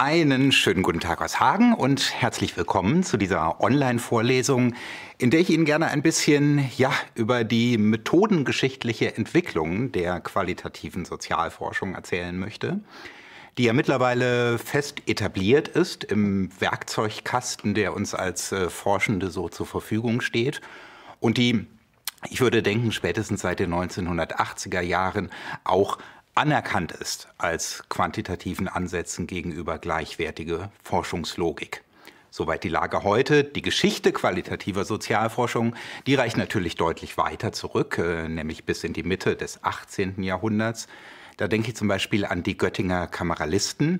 Einen schönen guten Tag aus Hagen und herzlich willkommen zu dieser Online-Vorlesung, in der ich Ihnen gerne ein bisschen ja, über die methodengeschichtliche Entwicklung der qualitativen Sozialforschung erzählen möchte, die ja mittlerweile fest etabliert ist im Werkzeugkasten, der uns als äh, Forschende so zur Verfügung steht und die, ich würde denken, spätestens seit den 1980er Jahren auch anerkannt ist als quantitativen Ansätzen gegenüber gleichwertige Forschungslogik. Soweit die Lage heute. Die Geschichte qualitativer Sozialforschung, die reicht natürlich deutlich weiter zurück, äh, nämlich bis in die Mitte des 18. Jahrhunderts. Da denke ich zum Beispiel an die Göttinger Kameralisten,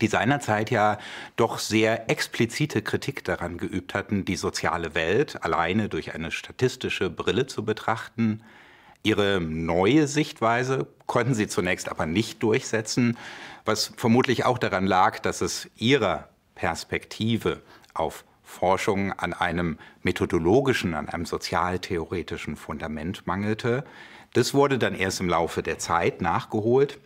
die seinerzeit ja doch sehr explizite Kritik daran geübt hatten, die soziale Welt alleine durch eine statistische Brille zu betrachten. Ihre neue Sichtweise konnten Sie zunächst aber nicht durchsetzen, was vermutlich auch daran lag, dass es Ihrer Perspektive auf Forschung an einem methodologischen, an einem sozialtheoretischen Fundament mangelte. Das wurde dann erst im Laufe der Zeit nachgeholt.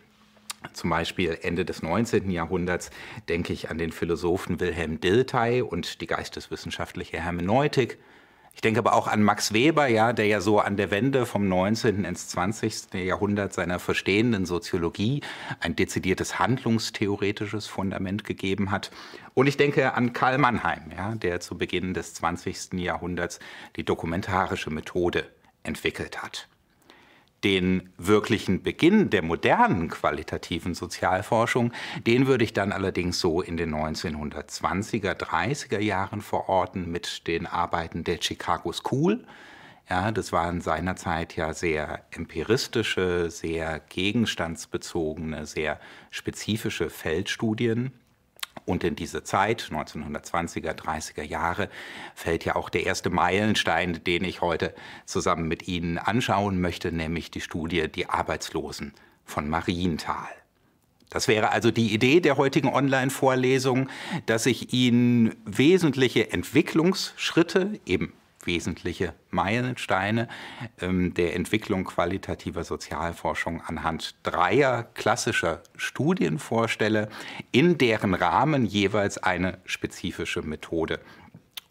Zum Beispiel Ende des 19. Jahrhunderts denke ich an den Philosophen Wilhelm Dilthey und die geisteswissenschaftliche Hermeneutik ich denke aber auch an Max Weber, ja, der ja so an der Wende vom 19. ins 20. Jahrhundert seiner verstehenden Soziologie ein dezidiertes handlungstheoretisches Fundament gegeben hat. Und ich denke an Karl Mannheim, ja, der zu Beginn des 20. Jahrhunderts die dokumentarische Methode entwickelt hat den wirklichen Beginn der modernen qualitativen Sozialforschung, den würde ich dann allerdings so in den 1920er, 30er Jahren verorten mit den Arbeiten der Chicago School. Ja, das waren seinerzeit ja sehr empiristische, sehr gegenstandsbezogene, sehr spezifische Feldstudien. Und in diese Zeit, 1920er, 30er Jahre, fällt ja auch der erste Meilenstein, den ich heute zusammen mit Ihnen anschauen möchte, nämlich die Studie Die Arbeitslosen von Marienthal. Das wäre also die Idee der heutigen Online-Vorlesung, dass ich Ihnen wesentliche Entwicklungsschritte, eben wesentliche Meilensteine ähm, der Entwicklung qualitativer Sozialforschung anhand dreier klassischer Studien vorstelle, in deren Rahmen jeweils eine spezifische Methode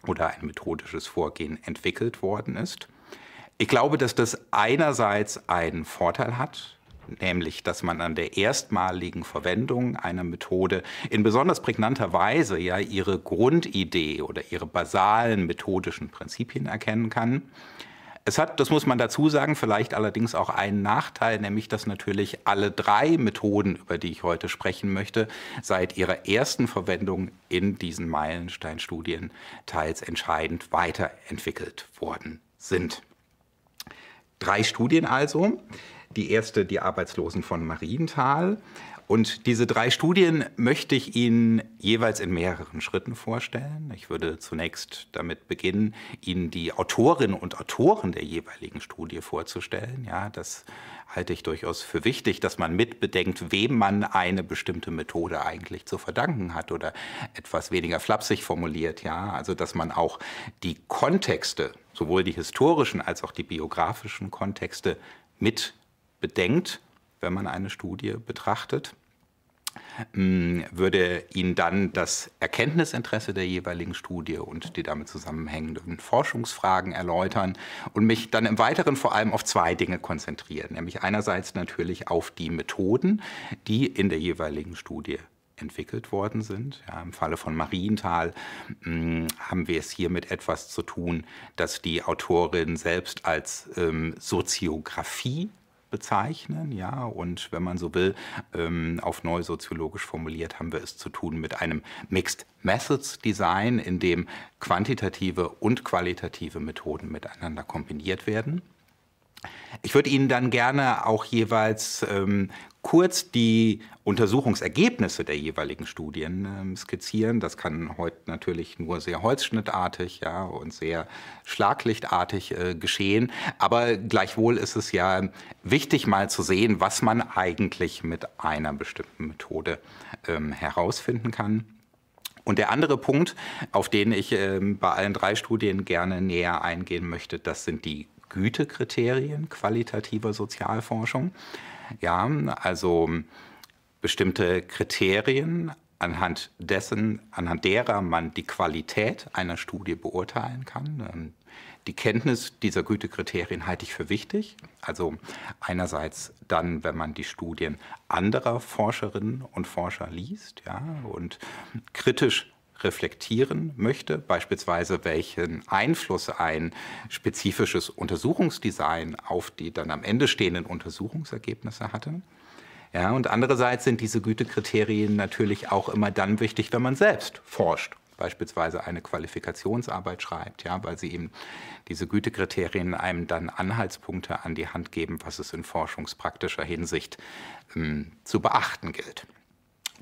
oder ein methodisches Vorgehen entwickelt worden ist. Ich glaube, dass das einerseits einen Vorteil hat, nämlich dass man an der erstmaligen Verwendung einer Methode in besonders prägnanter Weise ja ihre Grundidee oder ihre basalen methodischen Prinzipien erkennen kann. Es hat, das muss man dazu sagen, vielleicht allerdings auch einen Nachteil, nämlich dass natürlich alle drei Methoden, über die ich heute sprechen möchte, seit ihrer ersten Verwendung in diesen Meilensteinstudien teils entscheidend weiterentwickelt worden sind. Drei Studien also die erste die Arbeitslosen von Marienthal. Und diese drei Studien möchte ich Ihnen jeweils in mehreren Schritten vorstellen. Ich würde zunächst damit beginnen, Ihnen die Autorinnen und Autoren der jeweiligen Studie vorzustellen. Ja, das halte ich durchaus für wichtig, dass man mitbedenkt, wem man eine bestimmte Methode eigentlich zu verdanken hat oder etwas weniger flapsig formuliert. Ja, also dass man auch die Kontexte, sowohl die historischen als auch die biografischen Kontexte mit bedenkt, wenn man eine Studie betrachtet, mm, würde Ihnen dann das Erkenntnisinteresse der jeweiligen Studie und die damit zusammenhängenden Forschungsfragen erläutern und mich dann im Weiteren vor allem auf zwei Dinge konzentrieren, nämlich einerseits natürlich auf die Methoden, die in der jeweiligen Studie entwickelt worden sind. Ja, Im Falle von Marienthal mm, haben wir es hier mit etwas zu tun, das die Autorin selbst als ähm, Soziographie bezeichnen. Ja? Und wenn man so will, ähm, auf neu soziologisch formuliert, haben wir es zu tun mit einem Mixed Methods Design, in dem quantitative und qualitative Methoden miteinander kombiniert werden. Ich würde Ihnen dann gerne auch jeweils ähm, kurz die Untersuchungsergebnisse der jeweiligen Studien ähm, skizzieren. Das kann heute natürlich nur sehr holzschnittartig ja, und sehr schlaglichtartig äh, geschehen. Aber gleichwohl ist es ja wichtig, mal zu sehen, was man eigentlich mit einer bestimmten Methode ähm, herausfinden kann. Und der andere Punkt, auf den ich äh, bei allen drei Studien gerne näher eingehen möchte, das sind die Gütekriterien qualitativer Sozialforschung. Ja, also ähm, bestimmte Kriterien, anhand dessen, anhand derer man die Qualität einer Studie beurteilen kann. Ähm, die Kenntnis dieser Gütekriterien halte ich für wichtig. Also einerseits dann, wenn man die Studien anderer Forscherinnen und Forscher liest ja, und kritisch reflektieren möchte, beispielsweise welchen Einfluss ein spezifisches Untersuchungsdesign auf die dann am Ende stehenden Untersuchungsergebnisse hatte. Ja, und andererseits sind diese Gütekriterien natürlich auch immer dann wichtig, wenn man selbst forscht, beispielsweise eine Qualifikationsarbeit schreibt, ja, weil sie eben diese Gütekriterien einem dann Anhaltspunkte an die Hand geben, was es in forschungspraktischer Hinsicht ähm, zu beachten gilt.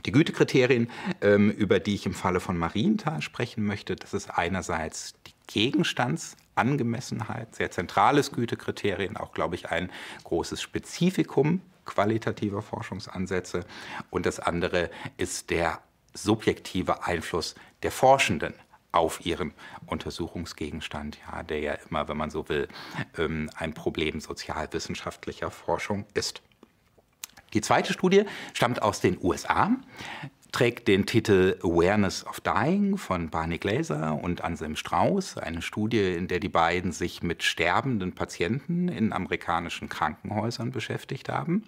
Die Gütekriterien, ähm, über die ich im Falle von Marienthal sprechen möchte, das ist einerseits die Gegenstandsangemessenheit, sehr zentrales Gütekriterien, auch, glaube ich, ein großes Spezifikum qualitativer Forschungsansätze. Und das andere ist der subjektive Einfluss der Forschenden auf ihren Untersuchungsgegenstand, ja, der ja immer, wenn man so will, ähm, ein Problem sozialwissenschaftlicher Forschung ist. Die zweite Studie stammt aus den USA, trägt den Titel Awareness of Dying von Barney Glaser und Anselm Strauß, eine Studie, in der die beiden sich mit sterbenden Patienten in amerikanischen Krankenhäusern beschäftigt haben,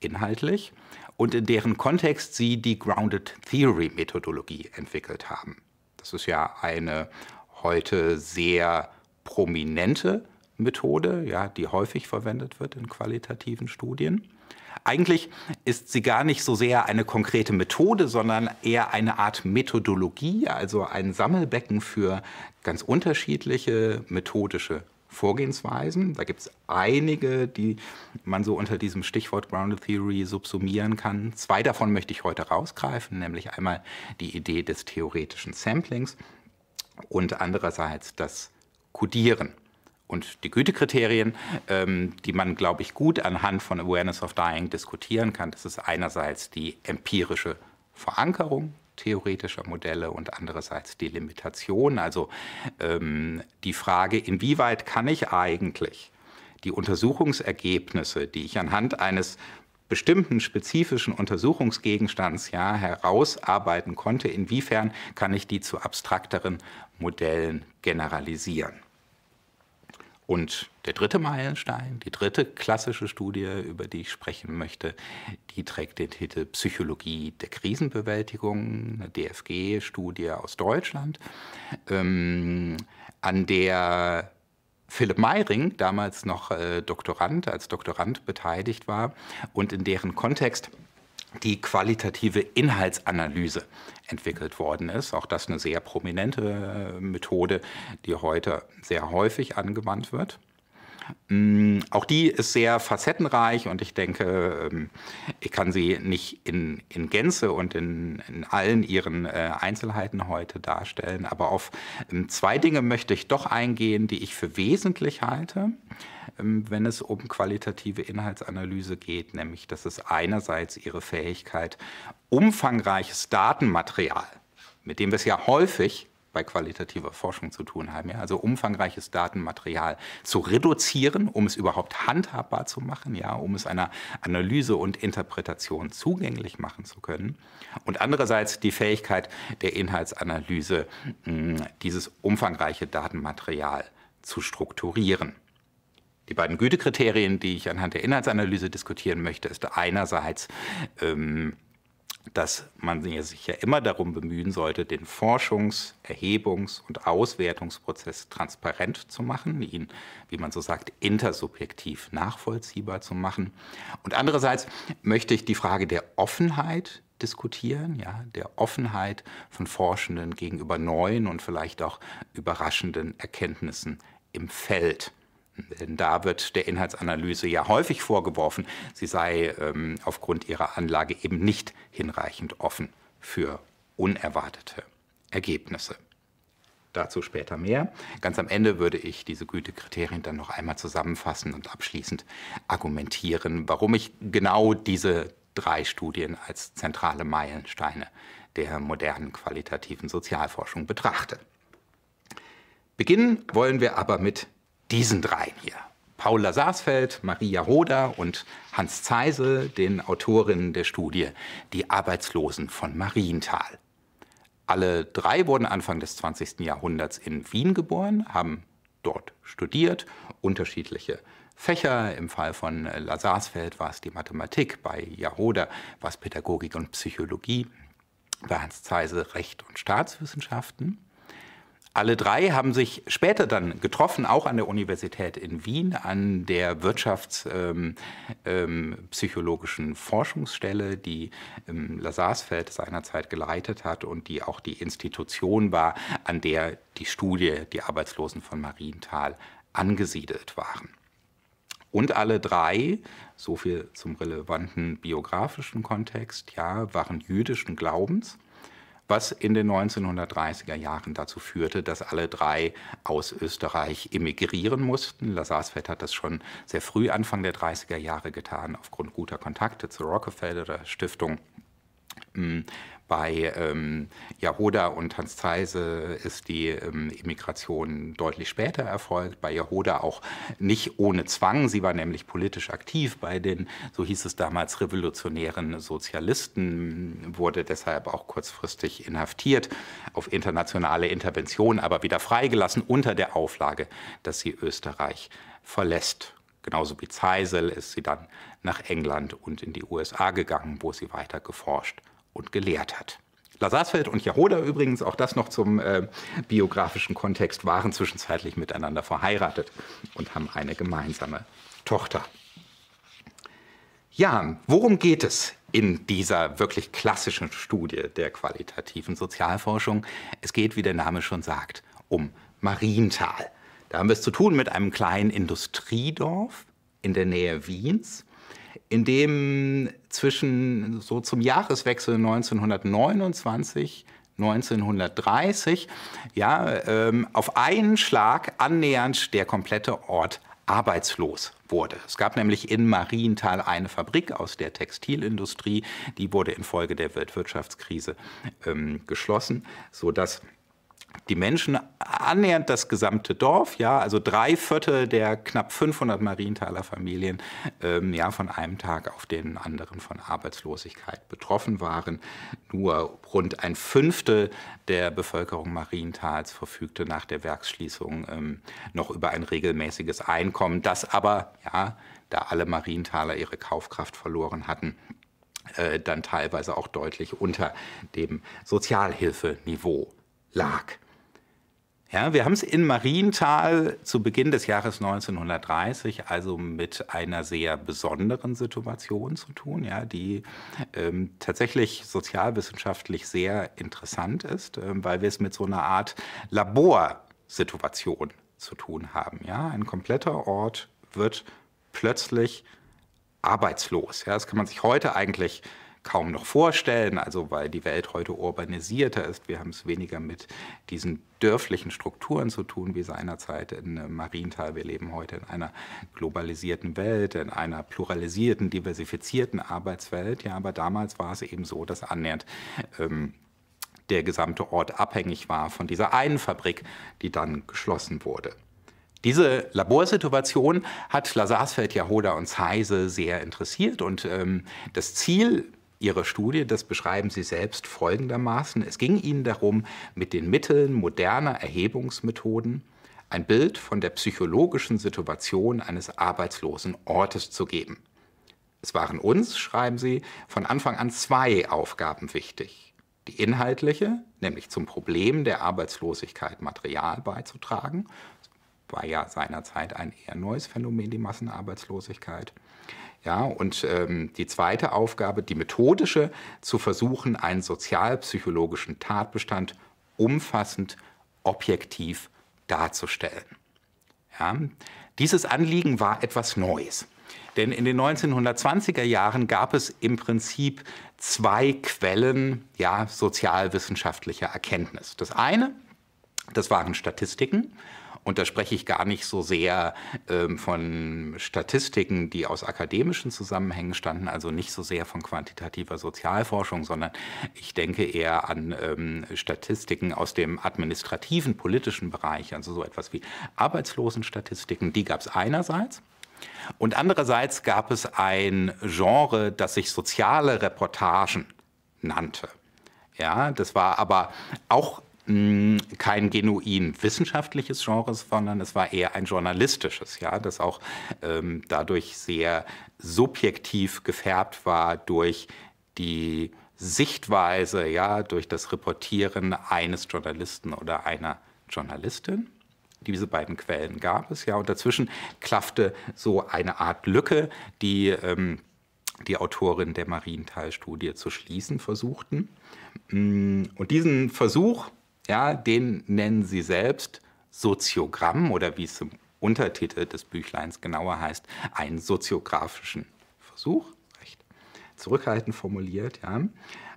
inhaltlich, und in deren Kontext sie die Grounded Theory Methodologie entwickelt haben. Das ist ja eine heute sehr prominente Methode, ja, die häufig verwendet wird in qualitativen Studien. Eigentlich ist sie gar nicht so sehr eine konkrete Methode, sondern eher eine Art Methodologie, also ein Sammelbecken für ganz unterschiedliche methodische Vorgehensweisen. Da gibt es einige, die man so unter diesem Stichwort Grounded Theory subsumieren kann. Zwei davon möchte ich heute rausgreifen, nämlich einmal die Idee des theoretischen Samplings und andererseits das Codieren und die Gütekriterien, ähm, die man, glaube ich, gut anhand von Awareness of Dying diskutieren kann. Das ist einerseits die empirische Verankerung theoretischer Modelle und andererseits die Limitation. Also ähm, die Frage, inwieweit kann ich eigentlich die Untersuchungsergebnisse, die ich anhand eines bestimmten spezifischen Untersuchungsgegenstands ja, herausarbeiten konnte, inwiefern kann ich die zu abstrakteren Modellen generalisieren. Und der dritte Meilenstein, die dritte klassische Studie, über die ich sprechen möchte, die trägt den Titel Psychologie der Krisenbewältigung, eine DFG-Studie aus Deutschland, ähm, an der Philipp Meiring, damals noch äh, Doktorand, als Doktorand beteiligt war und in deren Kontext die qualitative Inhaltsanalyse entwickelt worden ist. Auch das eine sehr prominente äh, Methode, die heute sehr häufig angewandt wird. Mm, auch die ist sehr facettenreich und ich denke, ähm, ich kann sie nicht in, in Gänze und in, in allen ihren äh, Einzelheiten heute darstellen. Aber auf ähm, zwei Dinge möchte ich doch eingehen, die ich für wesentlich halte, ähm, wenn es um qualitative Inhaltsanalyse geht. Nämlich, dass es einerseits ihre Fähigkeit, umfangreiches Datenmaterial, mit dem wir es ja häufig bei qualitativer Forschung zu tun haben. Ja? Also umfangreiches Datenmaterial zu reduzieren, um es überhaupt handhabbar zu machen, ja, um es einer Analyse und Interpretation zugänglich machen zu können. Und andererseits die Fähigkeit der Inhaltsanalyse, mm, dieses umfangreiche Datenmaterial zu strukturieren. Die beiden Gütekriterien, die ich anhand der Inhaltsanalyse diskutieren möchte, ist einerseits ähm, dass man sich ja immer darum bemühen sollte, den Forschungs-, Erhebungs- und Auswertungsprozess transparent zu machen, ihn, wie man so sagt, intersubjektiv nachvollziehbar zu machen. Und andererseits möchte ich die Frage der Offenheit diskutieren, ja, der Offenheit von Forschenden gegenüber neuen und vielleicht auch überraschenden Erkenntnissen im Feld. Denn da wird der Inhaltsanalyse ja häufig vorgeworfen, sie sei ähm, aufgrund ihrer Anlage eben nicht hinreichend offen für unerwartete Ergebnisse. Dazu später mehr. Ganz am Ende würde ich diese Gütekriterien dann noch einmal zusammenfassen und abschließend argumentieren, warum ich genau diese drei Studien als zentrale Meilensteine der modernen qualitativen Sozialforschung betrachte. Beginnen wollen wir aber mit diesen dreien hier. Paula Saasfeld, Maria Roder und Hans Zeisel, den Autorinnen der Studie Die Arbeitslosen von Marienthal. Alle drei wurden Anfang des 20. Jahrhunderts in Wien geboren, haben dort studiert, unterschiedliche Fächer. Im Fall von Lazarsfeld war es die Mathematik, bei Jahoda war es Pädagogik und Psychologie, bei Hans Zeise Recht und Staatswissenschaften. Alle drei haben sich später dann getroffen, auch an der Universität in Wien, an der wirtschaftspsychologischen ähm, ähm, Forschungsstelle, die ähm, Lazarsfeld seinerzeit geleitet hat und die auch die Institution war, an der die Studie Die Arbeitslosen von Marienthal angesiedelt waren. Und alle drei, so viel zum relevanten biografischen Kontext, ja, waren jüdischen Glaubens was in den 1930er Jahren dazu führte, dass alle drei aus Österreich emigrieren mussten. Lazarfeld hat das schon sehr früh, Anfang der 30er Jahre getan, aufgrund guter Kontakte zur Rockefeller Stiftung hm, bei ähm, Yahoda und Hans Zeise ist die ähm, Immigration deutlich später erfolgt. Bei Yahoda auch nicht ohne Zwang. Sie war nämlich politisch aktiv bei den, so hieß es damals, revolutionären Sozialisten, wurde deshalb auch kurzfristig inhaftiert, auf internationale Intervention aber wieder freigelassen unter der Auflage, dass sie Österreich verlässt. Genauso wie Zeisel ist sie dann nach England und in die USA gegangen, wo sie weiter geforscht hat und gelehrt hat. Lasarsfeld und Jahoda übrigens, auch das noch zum äh, biografischen Kontext, waren zwischenzeitlich miteinander verheiratet und haben eine gemeinsame Tochter. Ja, worum geht es in dieser wirklich klassischen Studie der qualitativen Sozialforschung? Es geht, wie der Name schon sagt, um Marienthal. Da haben wir es zu tun mit einem kleinen Industriedorf in der Nähe Wiens in dem zwischen so zum Jahreswechsel 1929 1930 ja, ähm, auf einen Schlag annähernd der komplette Ort arbeitslos wurde. Es gab nämlich in Marienthal eine Fabrik aus der Textilindustrie, die wurde infolge der Weltwirtschaftskrise ähm, geschlossen, sodass die Menschen, annähernd das gesamte Dorf, ja, also drei Viertel der knapp 500 Marienthaler Familien, ähm, ja, von einem Tag auf den anderen von Arbeitslosigkeit betroffen waren. Nur rund ein Fünftel der Bevölkerung Marienthals verfügte nach der Werksschließung ähm, noch über ein regelmäßiges Einkommen, das aber, ja, da alle Marienthaler ihre Kaufkraft verloren hatten, äh, dann teilweise auch deutlich unter dem Sozialhilfeniveau lag. Ja, wir haben es in Marienthal zu Beginn des Jahres 1930 also mit einer sehr besonderen Situation zu tun, ja, die ähm, tatsächlich sozialwissenschaftlich sehr interessant ist, ähm, weil wir es mit so einer Art Laborsituation zu tun haben. Ja. Ein kompletter Ort wird plötzlich arbeitslos. Ja. Das kann man sich heute eigentlich kaum noch vorstellen, also weil die Welt heute urbanisierter ist. Wir haben es weniger mit diesen dörflichen Strukturen zu tun wie seinerzeit in äh, Marienthal. Wir leben heute in einer globalisierten Welt, in einer pluralisierten, diversifizierten Arbeitswelt. Ja, aber damals war es eben so, dass annähernd ähm, der gesamte Ort abhängig war von dieser einen Fabrik, die dann geschlossen wurde. Diese Laborsituation hat Lazarsfeld, Jahoda und Zeise sehr interessiert und ähm, das Ziel Ihrer Studie, das beschreiben Sie selbst folgendermaßen. Es ging Ihnen darum, mit den Mitteln moderner Erhebungsmethoden ein Bild von der psychologischen Situation eines arbeitslosen Ortes zu geben. Es waren uns, schreiben Sie, von Anfang an zwei Aufgaben wichtig. Die inhaltliche, nämlich zum Problem der Arbeitslosigkeit Material beizutragen, war ja seinerzeit ein eher neues Phänomen, die Massenarbeitslosigkeit. Ja, und ähm, die zweite Aufgabe, die methodische, zu versuchen, einen sozialpsychologischen Tatbestand umfassend objektiv darzustellen. Ja, dieses Anliegen war etwas Neues. Denn in den 1920er Jahren gab es im Prinzip zwei Quellen ja, sozialwissenschaftlicher Erkenntnis. Das eine, das waren Statistiken und da spreche ich gar nicht so sehr ähm, von Statistiken, die aus akademischen Zusammenhängen standen, also nicht so sehr von quantitativer Sozialforschung, sondern ich denke eher an ähm, Statistiken aus dem administrativen, politischen Bereich, also so etwas wie Arbeitslosenstatistiken, die gab es einerseits. Und andererseits gab es ein Genre, das sich soziale Reportagen nannte. Ja, das war aber auch kein genuin wissenschaftliches Genre, sondern es war eher ein journalistisches, ja, das auch ähm, dadurch sehr subjektiv gefärbt war durch die Sichtweise, ja, durch das Reportieren eines Journalisten oder einer Journalistin. Diese beiden Quellen gab es, ja, und dazwischen klaffte so eine Art Lücke, die ähm, die Autorin der Marienthal-Studie zu schließen versuchten. Und diesen Versuch ja, den nennen sie selbst Soziogramm oder wie es im Untertitel des Büchleins genauer heißt, einen soziografischen Versuch, recht zurückhaltend formuliert. Ja.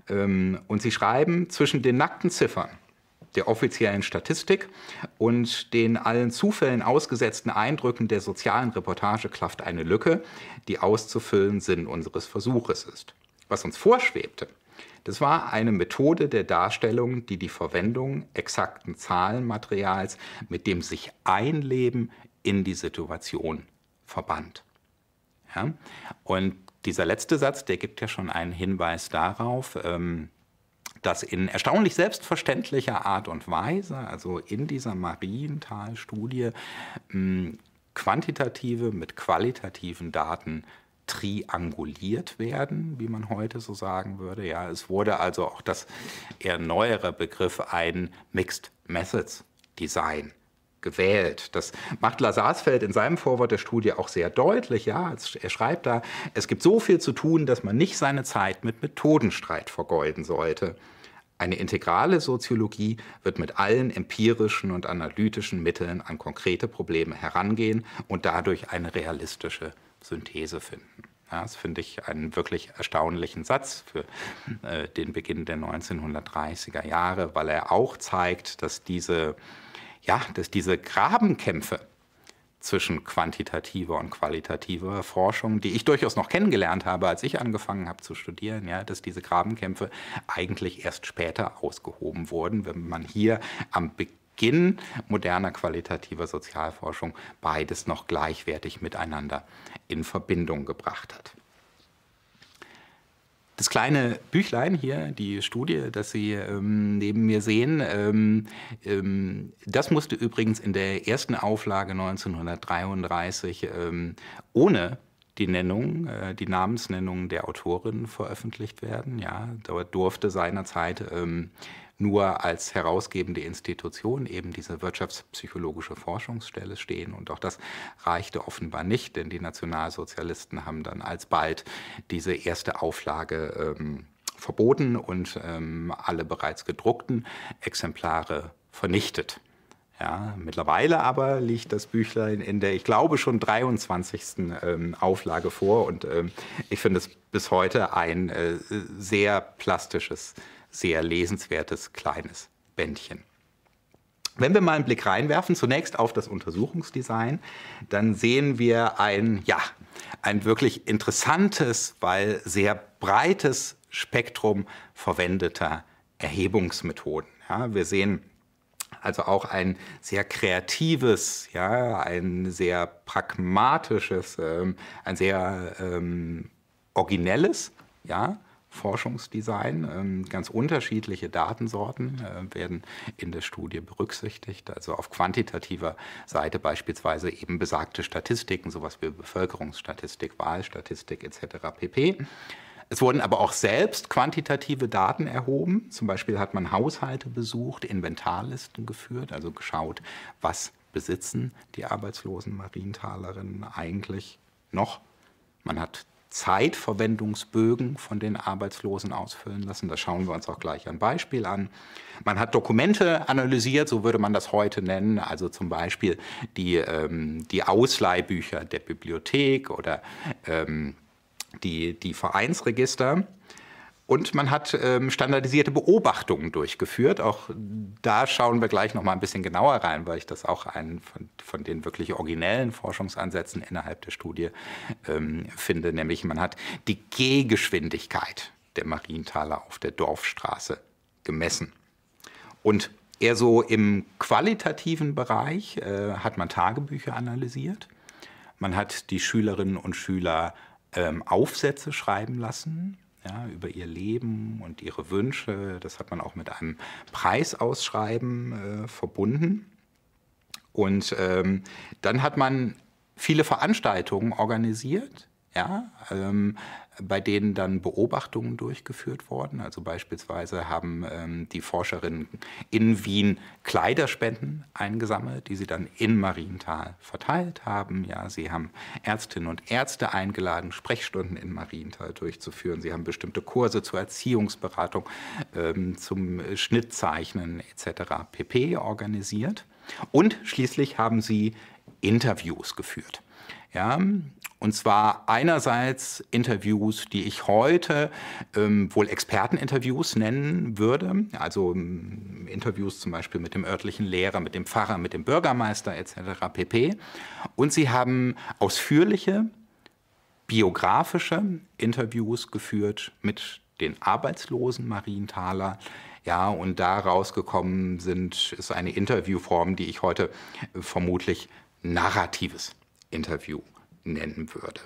Ähm, und sie schreiben zwischen den nackten Ziffern der offiziellen Statistik und den allen Zufällen ausgesetzten Eindrücken der sozialen Reportage klafft eine Lücke, die auszufüllen Sinn unseres Versuches ist. Was uns vorschwebte, das war eine Methode der Darstellung, die die Verwendung exakten Zahlenmaterials mit dem sich Einleben in die Situation verband. Ja? Und dieser letzte Satz, der gibt ja schon einen Hinweis darauf, ähm, dass in erstaunlich selbstverständlicher Art und Weise, also in dieser Marienthal-Studie, ähm, quantitative mit qualitativen Daten trianguliert werden, wie man heute so sagen würde. Ja, es wurde also auch das eher neuere Begriff ein Mixed Methods Design gewählt. Das macht Lasarsfeld in seinem Vorwort der Studie auch sehr deutlich. Ja, er schreibt da, es gibt so viel zu tun, dass man nicht seine Zeit mit Methodenstreit vergeuden sollte. Eine integrale Soziologie wird mit allen empirischen und analytischen Mitteln an konkrete Probleme herangehen und dadurch eine realistische Synthese finden. Ja, das finde ich einen wirklich erstaunlichen Satz für äh, den Beginn der 1930er Jahre, weil er auch zeigt, dass diese, ja, dass diese Grabenkämpfe zwischen quantitativer und qualitativer Forschung, die ich durchaus noch kennengelernt habe, als ich angefangen habe zu studieren, ja, dass diese Grabenkämpfe eigentlich erst später ausgehoben wurden, wenn man hier am Beginn Beginn moderner qualitativer Sozialforschung beides noch gleichwertig miteinander in Verbindung gebracht hat. Das kleine Büchlein hier, die Studie, das Sie ähm, neben mir sehen, ähm, ähm, das musste übrigens in der ersten Auflage 1933 ähm, ohne die Nennung, äh, die Namensnennung der Autorin veröffentlicht werden. Ja, dort durfte seinerzeit ähm, nur als herausgebende Institution eben diese wirtschaftspsychologische Forschungsstelle stehen. Und auch das reichte offenbar nicht, denn die Nationalsozialisten haben dann alsbald diese erste Auflage ähm, verboten und ähm, alle bereits gedruckten Exemplare vernichtet. Ja, mittlerweile aber liegt das Büchlein in der, ich glaube, schon 23. Ähm, Auflage vor und ähm, ich finde es bis heute ein äh, sehr plastisches sehr lesenswertes kleines Bändchen. Wenn wir mal einen Blick reinwerfen, zunächst auf das Untersuchungsdesign, dann sehen wir ein, ja, ein wirklich interessantes, weil sehr breites Spektrum verwendeter Erhebungsmethoden. Ja, wir sehen also auch ein sehr kreatives, ja, ein sehr pragmatisches, ähm, ein sehr ähm, originelles, ja, Forschungsdesign. Ähm, ganz unterschiedliche Datensorten äh, werden in der Studie berücksichtigt. Also auf quantitativer Seite beispielsweise eben besagte Statistiken, sowas wie Bevölkerungsstatistik, Wahlstatistik etc. pp. Es wurden aber auch selbst quantitative Daten erhoben. Zum Beispiel hat man Haushalte besucht, Inventarlisten geführt, also geschaut, was besitzen die arbeitslosen Marientalerinnen eigentlich noch. Man hat Zeitverwendungsbögen von den Arbeitslosen ausfüllen lassen. Das schauen wir uns auch gleich ein Beispiel an. Man hat Dokumente analysiert, so würde man das heute nennen, also zum Beispiel die, ähm, die Ausleihbücher der Bibliothek oder ähm, die, die Vereinsregister. Und man hat ähm, standardisierte Beobachtungen durchgeführt. Auch da schauen wir gleich noch mal ein bisschen genauer rein, weil ich das auch einen von, von den wirklich originellen Forschungsansätzen innerhalb der Studie ähm, finde. Nämlich man hat die Gehgeschwindigkeit der Marienthaler auf der Dorfstraße gemessen. Und eher so im qualitativen Bereich äh, hat man Tagebücher analysiert. Man hat die Schülerinnen und Schüler ähm, Aufsätze schreiben lassen ja, über ihr Leben und ihre Wünsche. Das hat man auch mit einem Preisausschreiben äh, verbunden. Und ähm, dann hat man viele Veranstaltungen organisiert. Ja, ähm, bei denen dann Beobachtungen durchgeführt wurden. Also beispielsweise haben ähm, die Forscherinnen in Wien Kleiderspenden eingesammelt, die sie dann in Marienthal verteilt haben. Ja, sie haben Ärztinnen und Ärzte eingeladen, Sprechstunden in Marienthal durchzuführen. Sie haben bestimmte Kurse zur Erziehungsberatung, ähm, zum Schnittzeichnen etc. pp. organisiert. Und schließlich haben sie Interviews geführt. Ja, und zwar einerseits Interviews, die ich heute ähm, wohl Experteninterviews nennen würde, also ähm, Interviews zum Beispiel mit dem örtlichen Lehrer, mit dem Pfarrer, mit dem Bürgermeister etc. pp. Und sie haben ausführliche biografische Interviews geführt mit den arbeitslosen Marienthaler. Ja, und da rausgekommen sind, ist eine Interviewform, die ich heute äh, vermutlich narratives Interview nennen würde.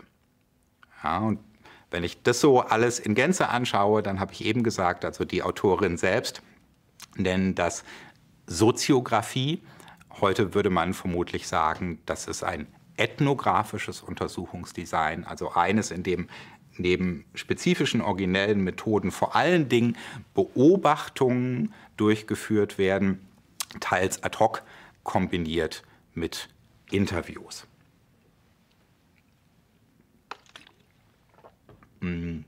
Ja, und wenn ich das so alles in Gänze anschaue, dann habe ich eben gesagt, also die Autorin selbst nennt das Soziografie. Heute würde man vermutlich sagen, das ist ein ethnografisches Untersuchungsdesign, also eines, in dem neben spezifischen originellen Methoden vor allen Dingen Beobachtungen durchgeführt werden, teils ad hoc kombiniert mit Interviews. Mm.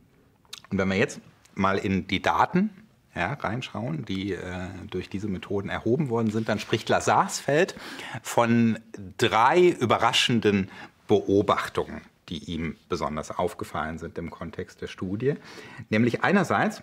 Und wenn wir jetzt mal in die Daten ja, reinschauen, die äh, durch diese Methoden erhoben worden sind, dann spricht Lazarsfeld von drei überraschenden Beobachtungen, die ihm besonders aufgefallen sind im Kontext der Studie. Nämlich einerseits,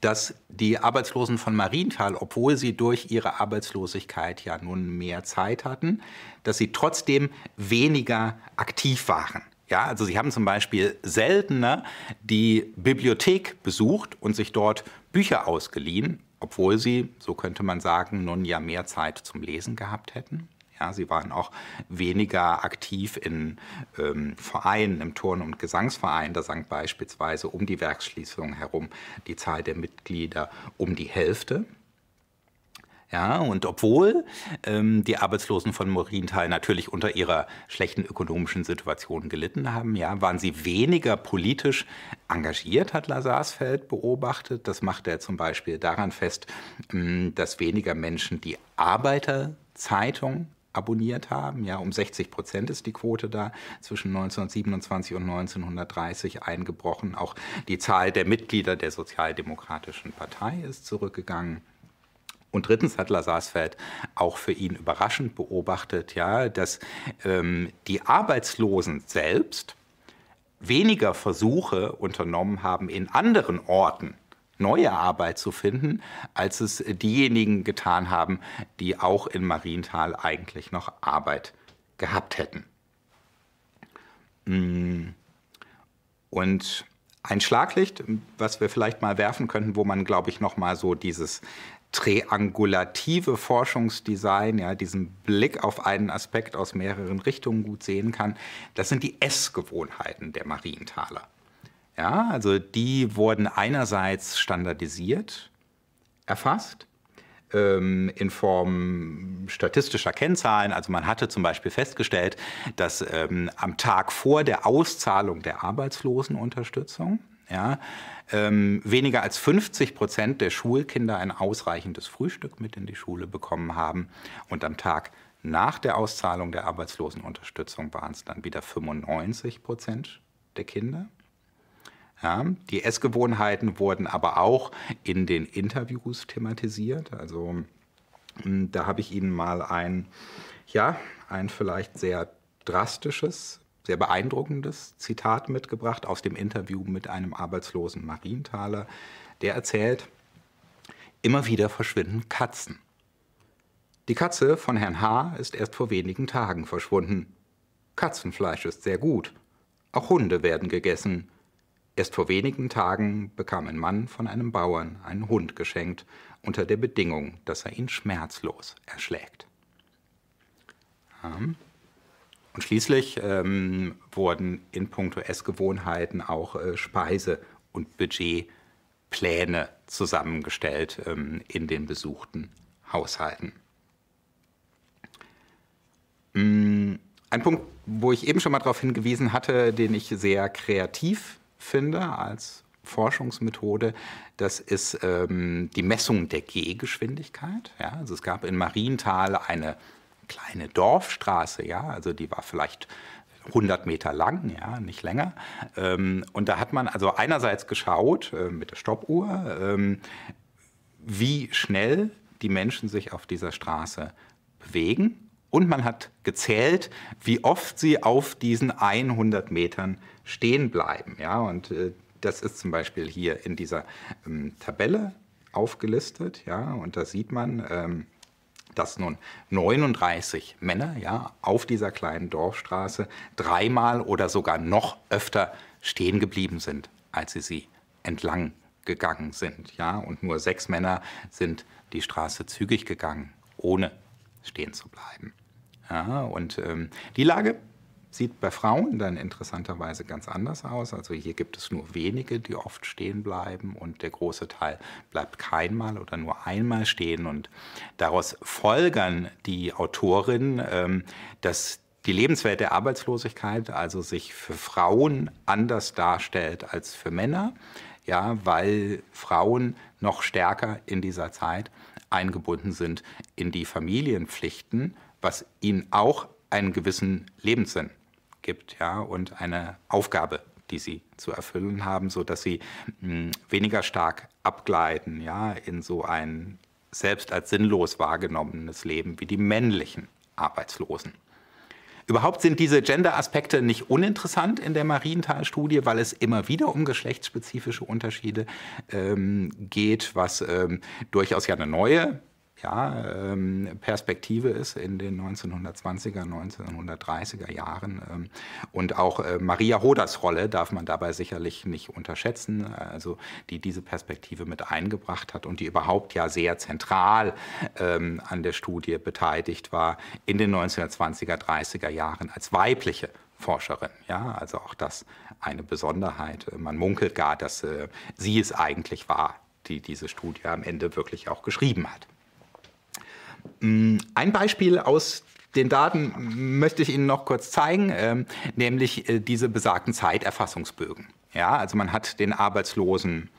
dass die Arbeitslosen von Marienthal, obwohl sie durch ihre Arbeitslosigkeit ja nun mehr Zeit hatten, dass sie trotzdem weniger aktiv waren. Ja, also sie haben zum Beispiel seltener die Bibliothek besucht und sich dort Bücher ausgeliehen, obwohl sie, so könnte man sagen, nun ja mehr Zeit zum Lesen gehabt hätten. Ja, sie waren auch weniger aktiv in ähm, Vereinen, im Turn- und Gesangsverein. Da sank beispielsweise um die Werksschließung herum die Zahl der Mitglieder um die Hälfte. Ja, und obwohl ähm, die Arbeitslosen von Morienthal natürlich unter ihrer schlechten ökonomischen Situation gelitten haben, ja, waren sie weniger politisch engagiert, hat Lazarsfeld beobachtet. Das macht er zum Beispiel daran fest, ähm, dass weniger Menschen die Arbeiterzeitung abonniert haben. Ja, um 60 Prozent ist die Quote da zwischen 1927 und 1930 eingebrochen. Auch die Zahl der Mitglieder der Sozialdemokratischen Partei ist zurückgegangen. Und drittens hat Lazarfeld auch für ihn überraschend beobachtet, ja, dass ähm, die Arbeitslosen selbst weniger Versuche unternommen haben, in anderen Orten neue Arbeit zu finden, als es diejenigen getan haben, die auch in Marienthal eigentlich noch Arbeit gehabt hätten. Mm. Und ein Schlaglicht, was wir vielleicht mal werfen könnten, wo man, glaube ich, noch mal so dieses triangulative Forschungsdesign, ja, diesen Blick auf einen Aspekt aus mehreren Richtungen gut sehen kann, das sind die Essgewohnheiten der Marienthaler. Ja, also die wurden einerseits standardisiert erfasst ähm, in Form statistischer Kennzahlen. Also man hatte zum Beispiel festgestellt, dass ähm, am Tag vor der Auszahlung der Arbeitslosenunterstützung ja, ähm, weniger als 50 Prozent der Schulkinder ein ausreichendes Frühstück mit in die Schule bekommen haben. Und am Tag nach der Auszahlung der Arbeitslosenunterstützung waren es dann wieder 95 Prozent der Kinder. Ja, die Essgewohnheiten wurden aber auch in den Interviews thematisiert. Also hm, da habe ich Ihnen mal ein, ja, ein vielleicht sehr drastisches sehr beeindruckendes Zitat mitgebracht aus dem Interview mit einem arbeitslosen Marienthaler, der erzählt, immer wieder verschwinden Katzen. Die Katze von Herrn H. ist erst vor wenigen Tagen verschwunden. Katzenfleisch ist sehr gut. Auch Hunde werden gegessen. Erst vor wenigen Tagen bekam ein Mann von einem Bauern einen Hund geschenkt, unter der Bedingung, dass er ihn schmerzlos erschlägt. Ähm. Und schließlich ähm, wurden in puncto Essgewohnheiten auch äh, Speise- und Budgetpläne zusammengestellt ähm, in den besuchten Haushalten. Mm, ein Punkt, wo ich eben schon mal darauf hingewiesen hatte, den ich sehr kreativ finde als Forschungsmethode, das ist ähm, die Messung der Gehgeschwindigkeit. Ja, also es gab in Marienthal eine kleine Dorfstraße, ja, also die war vielleicht 100 Meter lang, ja, nicht länger. Ähm, und da hat man also einerseits geschaut äh, mit der Stoppuhr, ähm, wie schnell die Menschen sich auf dieser Straße bewegen. Und man hat gezählt, wie oft sie auf diesen 100 Metern stehen bleiben. Ja, und äh, das ist zum Beispiel hier in dieser ähm, Tabelle aufgelistet. Ja, und da sieht man, dass nun 39 Männer ja, auf dieser kleinen Dorfstraße dreimal oder sogar noch öfter stehen geblieben sind, als sie sie entlang gegangen sind. Ja? Und nur sechs Männer sind die Straße zügig gegangen, ohne stehen zu bleiben. Ja, und ähm, die Lage Sieht bei Frauen dann interessanterweise ganz anders aus. Also hier gibt es nur wenige, die oft stehen bleiben und der große Teil bleibt keinmal oder nur einmal stehen. Und daraus folgern die Autorinnen, ähm, dass die Lebenswelt der Arbeitslosigkeit also sich für Frauen anders darstellt als für Männer, ja, weil Frauen noch stärker in dieser Zeit eingebunden sind in die Familienpflichten, was ihnen auch einen gewissen Lebenssinn gibt, ja, und eine Aufgabe, die sie zu erfüllen haben, sodass sie mh, hm, weniger stark abgleiten, ja, in so ein selbst als sinnlos wahrgenommenes Leben wie die männlichen Arbeitslosen. Überhaupt sind diese Gender-Aspekte nicht uninteressant in der Marienthal-Studie, weil es immer wieder um geschlechtsspezifische Unterschiede ähm, geht, was ähm, durchaus ja eine neue ja, ähm, Perspektive ist in den 1920er, 1930er Jahren. Ähm, und auch äh, Maria Hoders Rolle darf man dabei sicherlich nicht unterschätzen, also die diese Perspektive mit eingebracht hat und die überhaupt ja sehr zentral ähm, an der Studie beteiligt war in den 1920er, 30er Jahren als weibliche Forscherin. Ja, also auch das eine Besonderheit. Man munkelt gar, dass äh, sie es eigentlich war, die diese Studie am Ende wirklich auch geschrieben hat. Mm, ein Beispiel aus den Daten möchte ich Ihnen noch kurz zeigen, ähm, nämlich äh, diese besagten Zeiterfassungsbögen. Ja, also man hat den Arbeitslosen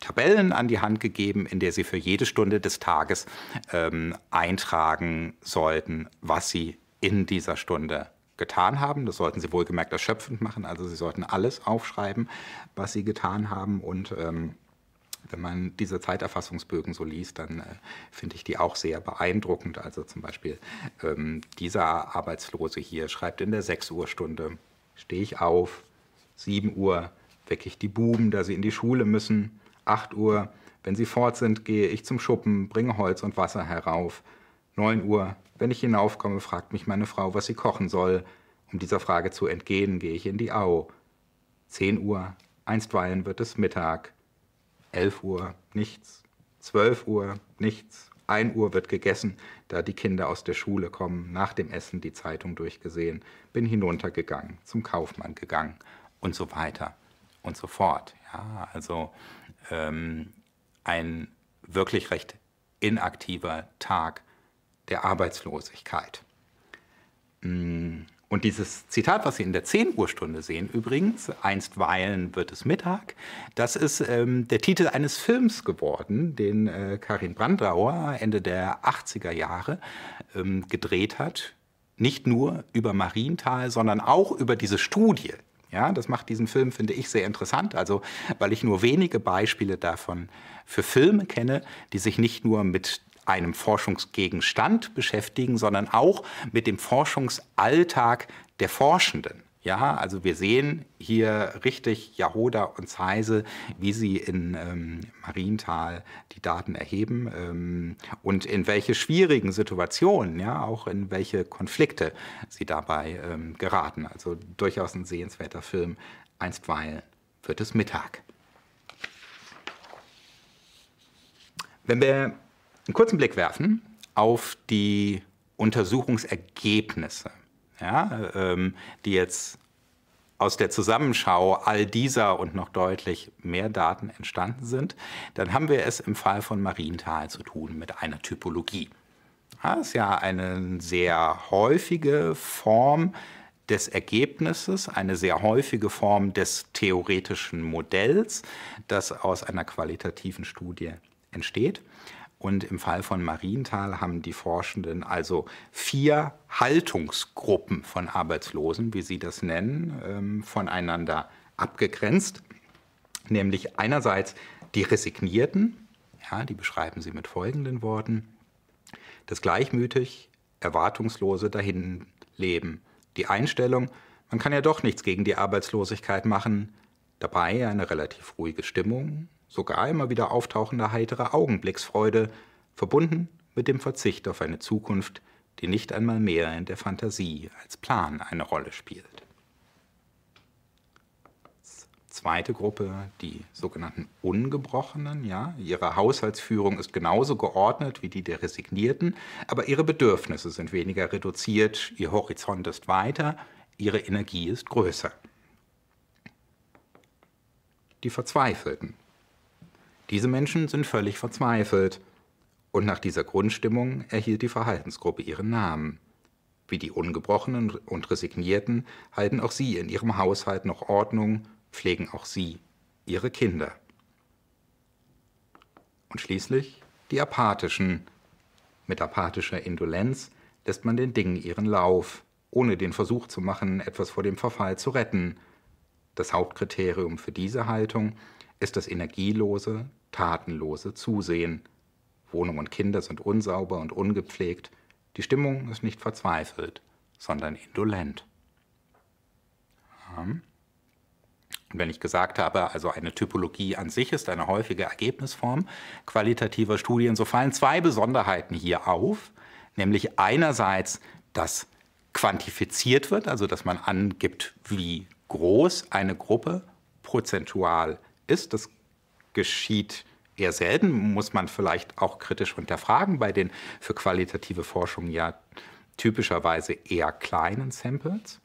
Tabellen an die Hand gegeben, in der sie für jede Stunde des Tages ähm, eintragen sollten, was sie in dieser Stunde getan haben. Das sollten sie wohlgemerkt erschöpfend machen. Also sie sollten alles aufschreiben, was sie getan haben und ähm, wenn man diese Zeiterfassungsbögen so liest, dann äh, finde ich die auch sehr beeindruckend. Also zum Beispiel ähm, dieser Arbeitslose hier schreibt in der 6 Uhr Stunde, stehe ich auf, 7 Uhr wecke ich die Buben, da sie in die Schule müssen, 8 Uhr, wenn sie fort sind, gehe ich zum Schuppen, bringe Holz und Wasser herauf, 9 Uhr, wenn ich hinaufkomme, fragt mich meine Frau, was sie kochen soll. Um dieser Frage zu entgehen, gehe ich in die Au. 10 Uhr, einstweilen wird es Mittag. 11 Uhr nichts, 12 Uhr nichts, 1 Uhr wird gegessen, da die Kinder aus der Schule kommen, nach dem Essen die Zeitung durchgesehen, bin hinuntergegangen, zum Kaufmann gegangen und so weiter und so fort. Ja, also ähm, ein wirklich recht inaktiver Tag der Arbeitslosigkeit. Hm. Und dieses Zitat, was Sie in der 10 Uhr Stunde sehen, übrigens, einstweilen wird es Mittag, das ist ähm, der Titel eines Films geworden, den äh, Karin Brandauer Ende der 80er Jahre ähm, gedreht hat. Nicht nur über Marienthal, sondern auch über diese Studie. Ja, das macht diesen Film, finde ich, sehr interessant. Also, weil ich nur wenige Beispiele davon für Filme kenne, die sich nicht nur mit einem Forschungsgegenstand beschäftigen, sondern auch mit dem Forschungsalltag der Forschenden. Ja, also wir sehen hier richtig Jahoda und Zeise, wie sie in ähm, Marienthal die Daten erheben ähm, und in welche schwierigen Situationen, ja, auch in welche Konflikte sie dabei ähm, geraten. Also durchaus ein sehenswerter Film. Einstweilen wird es Mittag. Wenn wir einen kurzen Blick werfen auf die Untersuchungsergebnisse, ja, ähm, die jetzt aus der Zusammenschau all dieser und noch deutlich mehr Daten entstanden sind, dann haben wir es im Fall von Marienthal zu tun mit einer Typologie. Das ist ja eine sehr häufige Form des Ergebnisses, eine sehr häufige Form des theoretischen Modells, das aus einer qualitativen Studie entsteht. Und im Fall von Marienthal haben die Forschenden also vier Haltungsgruppen von Arbeitslosen, wie sie das nennen, ähm, voneinander abgegrenzt. Nämlich einerseits die Resignierten, ja, die beschreiben sie mit folgenden Worten, das gleichmütig, erwartungslose Dahinleben, die Einstellung, man kann ja doch nichts gegen die Arbeitslosigkeit machen, dabei eine relativ ruhige Stimmung, sogar immer wieder auftauchende heitere Augenblicksfreude, verbunden mit dem Verzicht auf eine Zukunft, die nicht einmal mehr in der Fantasie als Plan eine Rolle spielt. Zweite Gruppe, die sogenannten Ungebrochenen, ja, ihre Haushaltsführung ist genauso geordnet wie die der Resignierten, aber ihre Bedürfnisse sind weniger reduziert, ihr Horizont ist weiter, ihre Energie ist größer. Die Verzweifelten, diese Menschen sind völlig verzweifelt. Und nach dieser Grundstimmung erhielt die Verhaltensgruppe ihren Namen. Wie die Ungebrochenen und Resignierten halten auch sie in ihrem Haushalt noch Ordnung, pflegen auch sie ihre Kinder. Und schließlich die Apathischen. Mit apathischer Indolenz lässt man den Dingen ihren Lauf, ohne den Versuch zu machen, etwas vor dem Verfall zu retten. Das Hauptkriterium für diese Haltung ist das energielose, Tatenlose zusehen. Wohnung und Kinder sind unsauber und ungepflegt. Die Stimmung ist nicht verzweifelt, sondern indolent. Hm. Und wenn ich gesagt habe, also eine Typologie an sich ist eine häufige Ergebnisform qualitativer Studien, so fallen zwei Besonderheiten hier auf, nämlich einerseits, dass quantifiziert wird, also dass man angibt, wie groß eine Gruppe prozentual ist. Das geschieht eher selten, muss man vielleicht auch kritisch hinterfragen bei den für qualitative Forschung ja typischerweise eher kleinen Samples.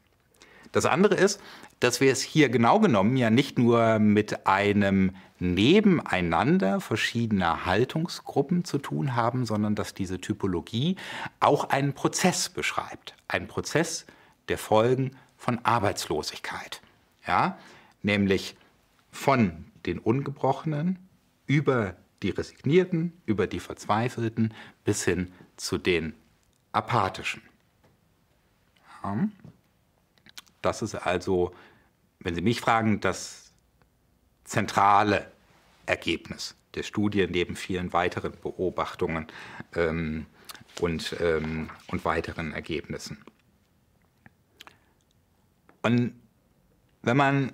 Das andere ist, dass wir es hier genau genommen ja nicht nur mit einem Nebeneinander verschiedener Haltungsgruppen zu tun haben, sondern dass diese Typologie auch einen Prozess beschreibt. Ein Prozess der Folgen von Arbeitslosigkeit. Ja? Nämlich von den Ungebrochenen über die Resignierten, über die Verzweifelten bis hin zu den Apathischen. Ja. Das ist also, wenn Sie mich fragen, das zentrale Ergebnis der Studie neben vielen weiteren Beobachtungen ähm, und, ähm, und weiteren Ergebnissen. Und wenn man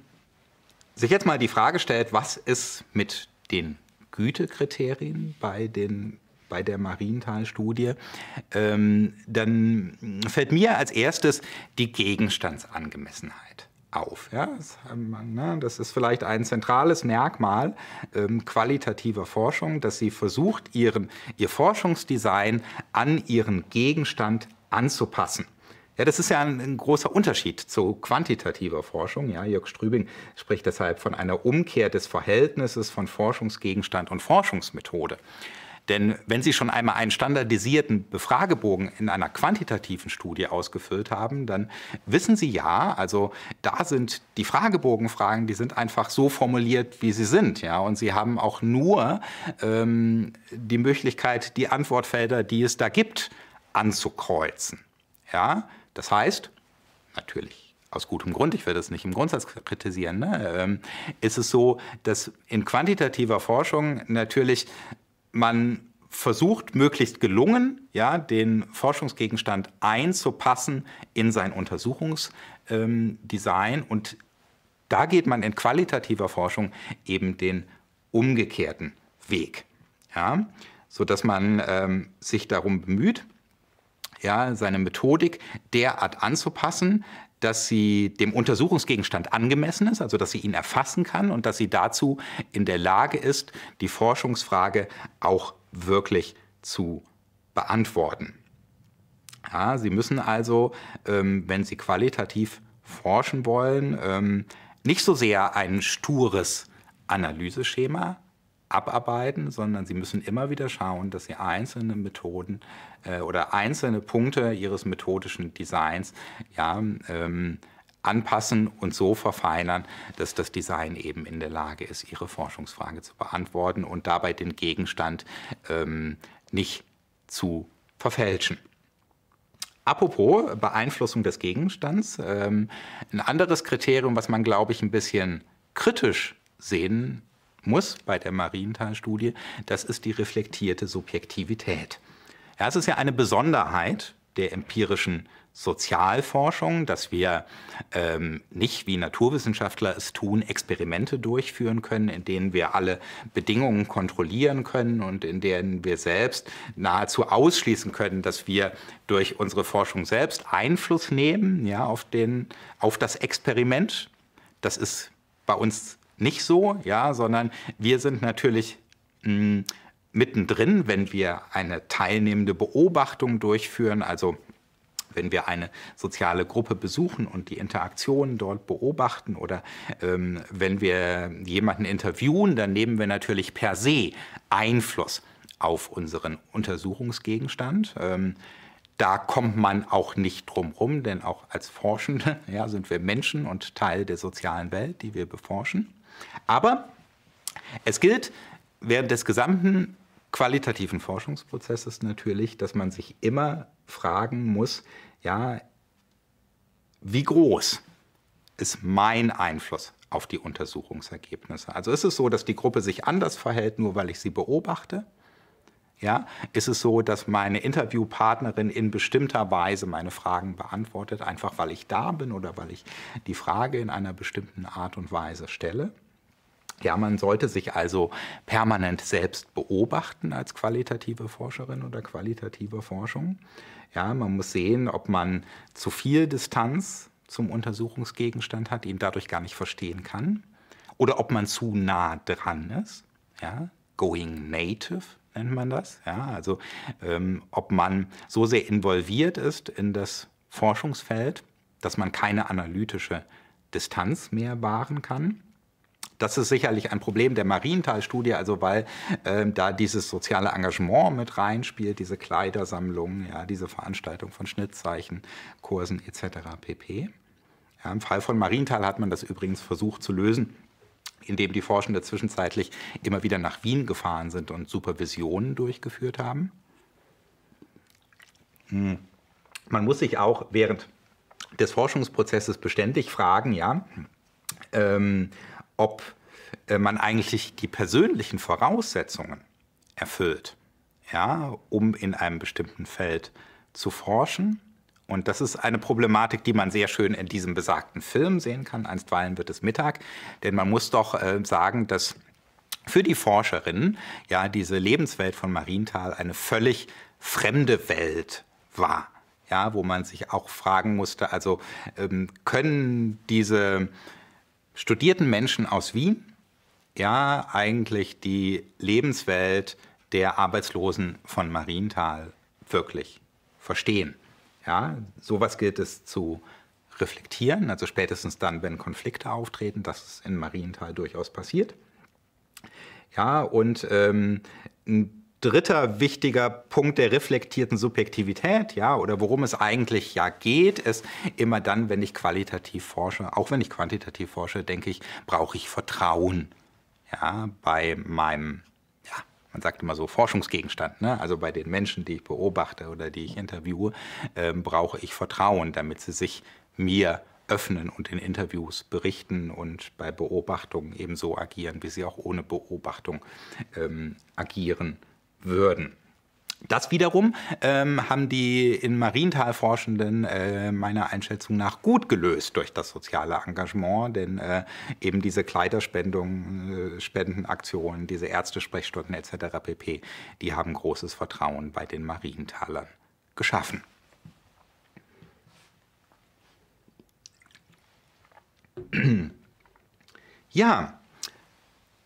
sich jetzt mal die Frage stellt, was ist mit den Gütekriterien bei den bei der Marienthal-Studie, ähm, dann fällt mir als erstes die Gegenstandsangemessenheit auf. Ja? Ne? Das ist vielleicht ein zentrales Merkmal ähm, qualitativer Forschung, dass sie versucht, ihren, ihr Forschungsdesign an ihren Gegenstand anzupassen. Ja, das ist ja ein, ein, großer Unterschied zu quantitativer Forschung. Ja, Jörg Strübing spricht deshalb von einer Umkehr des Verhältnisses von Forschungsgegenstand und Forschungsmethode. Denn wenn Sie schon einmal einen standardisierten Befragebogen in einer quantitativen Studie ausgefüllt haben, dann wissen Sie ja, also da sind die Fragebogenfragen, die sind einfach so formuliert, wie sie sind. Ja? Und Sie haben auch nur ähm, die Möglichkeit, die Antwortfelder, die es da gibt, anzukreuzen. Ja? Das heißt, natürlich aus gutem Grund, ich werde das nicht im Grundsatz kritisieren, ne, ähm, ist es so, dass in quantitativer Forschung natürlich man versucht, möglichst gelungen, ja, den Forschungsgegenstand einzupassen in sein Untersuchungsdesign. Und da geht man in qualitativer Forschung eben den umgekehrten Weg, ja, sodass man ähm, sich darum bemüht, ja, seine Methodik derart anzupassen, dass sie dem Untersuchungsgegenstand angemessen ist, also dass sie ihn erfassen kann und dass sie dazu in der Lage ist, die Forschungsfrage auch wirklich zu beantworten. Ja, sie müssen also, ähm, wenn sie qualitativ forschen wollen, ähm, nicht so sehr ein stures Analyseschema abarbeiten, sondern sie müssen immer wieder schauen, dass sie einzelne Methoden äh, oder einzelne Punkte ihres methodischen Designs ja, ähm, anpassen und so verfeinern, dass das Design eben in der Lage ist, ihre Forschungsfrage zu beantworten und dabei den Gegenstand ähm, nicht zu verfälschen. Apropos Beeinflussung des Gegenstands, ähm, ein anderes Kriterium, was man, glaube ich, ein bisschen kritisch sehen muss bei der Marienthal-Studie, das ist die reflektierte Subjektivität. Ja, es ist ja eine Besonderheit der empirischen Sozialforschung, dass wir ähm, nicht wie Naturwissenschaftler es tun, Experimente durchführen können, in denen wir alle Bedingungen kontrollieren können und in denen wir selbst nahezu ausschließen können, dass wir durch unsere Forschung selbst Einfluss nehmen ja, auf, den, auf das Experiment. Das ist bei uns nicht so, ja, sondern wir sind natürlich mh, hm, mittendrin, wenn wir eine teilnehmende Beobachtung durchführen, also wenn wir eine soziale Gruppe besuchen und die Interaktionen dort beobachten oder ähm, wenn wir jemanden interviewen, dann nehmen wir natürlich per se Einfluss auf unseren Untersuchungsgegenstand. Ähm, da kommt man auch nicht drum rum, denn auch als Forschende ja, sind wir Menschen und Teil der sozialen Welt, die wir beforschen. Aber es gilt während des gesamten qualitativen Forschungsprozess ist natürlich, dass man sich immer fragen muss, ja, wie groß ist mein Einfluss auf die Untersuchungsergebnisse? Also ist es so, dass die Gruppe sich anders verhält, nur weil ich sie beobachte? Ja, ist es so, dass meine Interviewpartnerin in bestimmter Weise meine Fragen beantwortet, einfach weil ich da bin oder weil ich die Frage in einer bestimmten Art und Weise stelle? Ja, man sollte sich also permanent selbst beobachten als qualitative Forscherin oder qualitative Forschung. Ja, man muss sehen, ob man zu viel Distanz zum Untersuchungsgegenstand hat, ihn dadurch gar nicht verstehen kann, oder ob man zu nah dran ist. Ja, going native nennt man das. Ja, also ähm, ob man so sehr involviert ist in das Forschungsfeld, dass man keine analytische Distanz mehr wahren kann das ist sicherlich ein Problem der Marienthal-Studie, also weil ähm, da dieses soziale Engagement mit reinspielt, diese Kleidersammlungen, ja, diese Veranstaltung von Schnittzeichen, Kursen etc. pp. Ja, Im Fall von Marienthal hat man das übrigens versucht zu lösen indem die Forschende zwischenzeitlich immer wieder nach Wien gefahren sind und Supervisionen durchgeführt haben. Hm. Man muss sich auch während des Forschungsprozesses beständig fragen, ja, ähm, ob äh, man eigentlich die persönlichen Voraussetzungen erfüllt, ja, um in einem bestimmten Feld zu forschen. Und das ist eine Problematik, die man sehr schön in diesem besagten Film sehen kann. Einstweilen wird es Mittag. Denn man muss doch äh, sagen, dass für die Forscherinnen ja diese Lebenswelt von Marienthal eine völlig fremde Welt war. Ja, wo man sich auch fragen musste, also ähm, können diese studierten Menschen aus Wien ja eigentlich die Lebenswelt der Arbeitslosen von Marienthal wirklich verstehen. Ja, sowas gilt es zu reflektieren, also spätestens dann, wenn Konflikte auftreten, das ist in Marienthal durchaus passiert. Ja, und ähm, dritter wichtiger Punkt der reflektierten Subjektivität, ja, oder worum es eigentlich ja geht, ist immer dann, wenn ich qualitativ forsche, auch wenn ich quantitativ forsche, denke ich, brauche ich Vertrauen, ja, bei meinem man sagt immer so, Forschungsgegenstand. Ne? Also bei den Menschen, die ich beobachte oder die ich interviewe, äh, brauche ich Vertrauen, damit sie sich mir öffnen und in Interviews berichten und bei Beobachtungen ebenso agieren, wie sie auch ohne Beobachtung ähm, agieren würden. Das wiederum ähm, haben die in Marienthal Forschenden äh, meiner Einschätzung nach gut gelöst durch das soziale Engagement, denn äh, eben diese Kleiderspendungen, äh, Spendenaktionen, diese Ärztesprechstunden etc. pp., die haben großes Vertrauen bei den Marienthalern geschaffen. ja,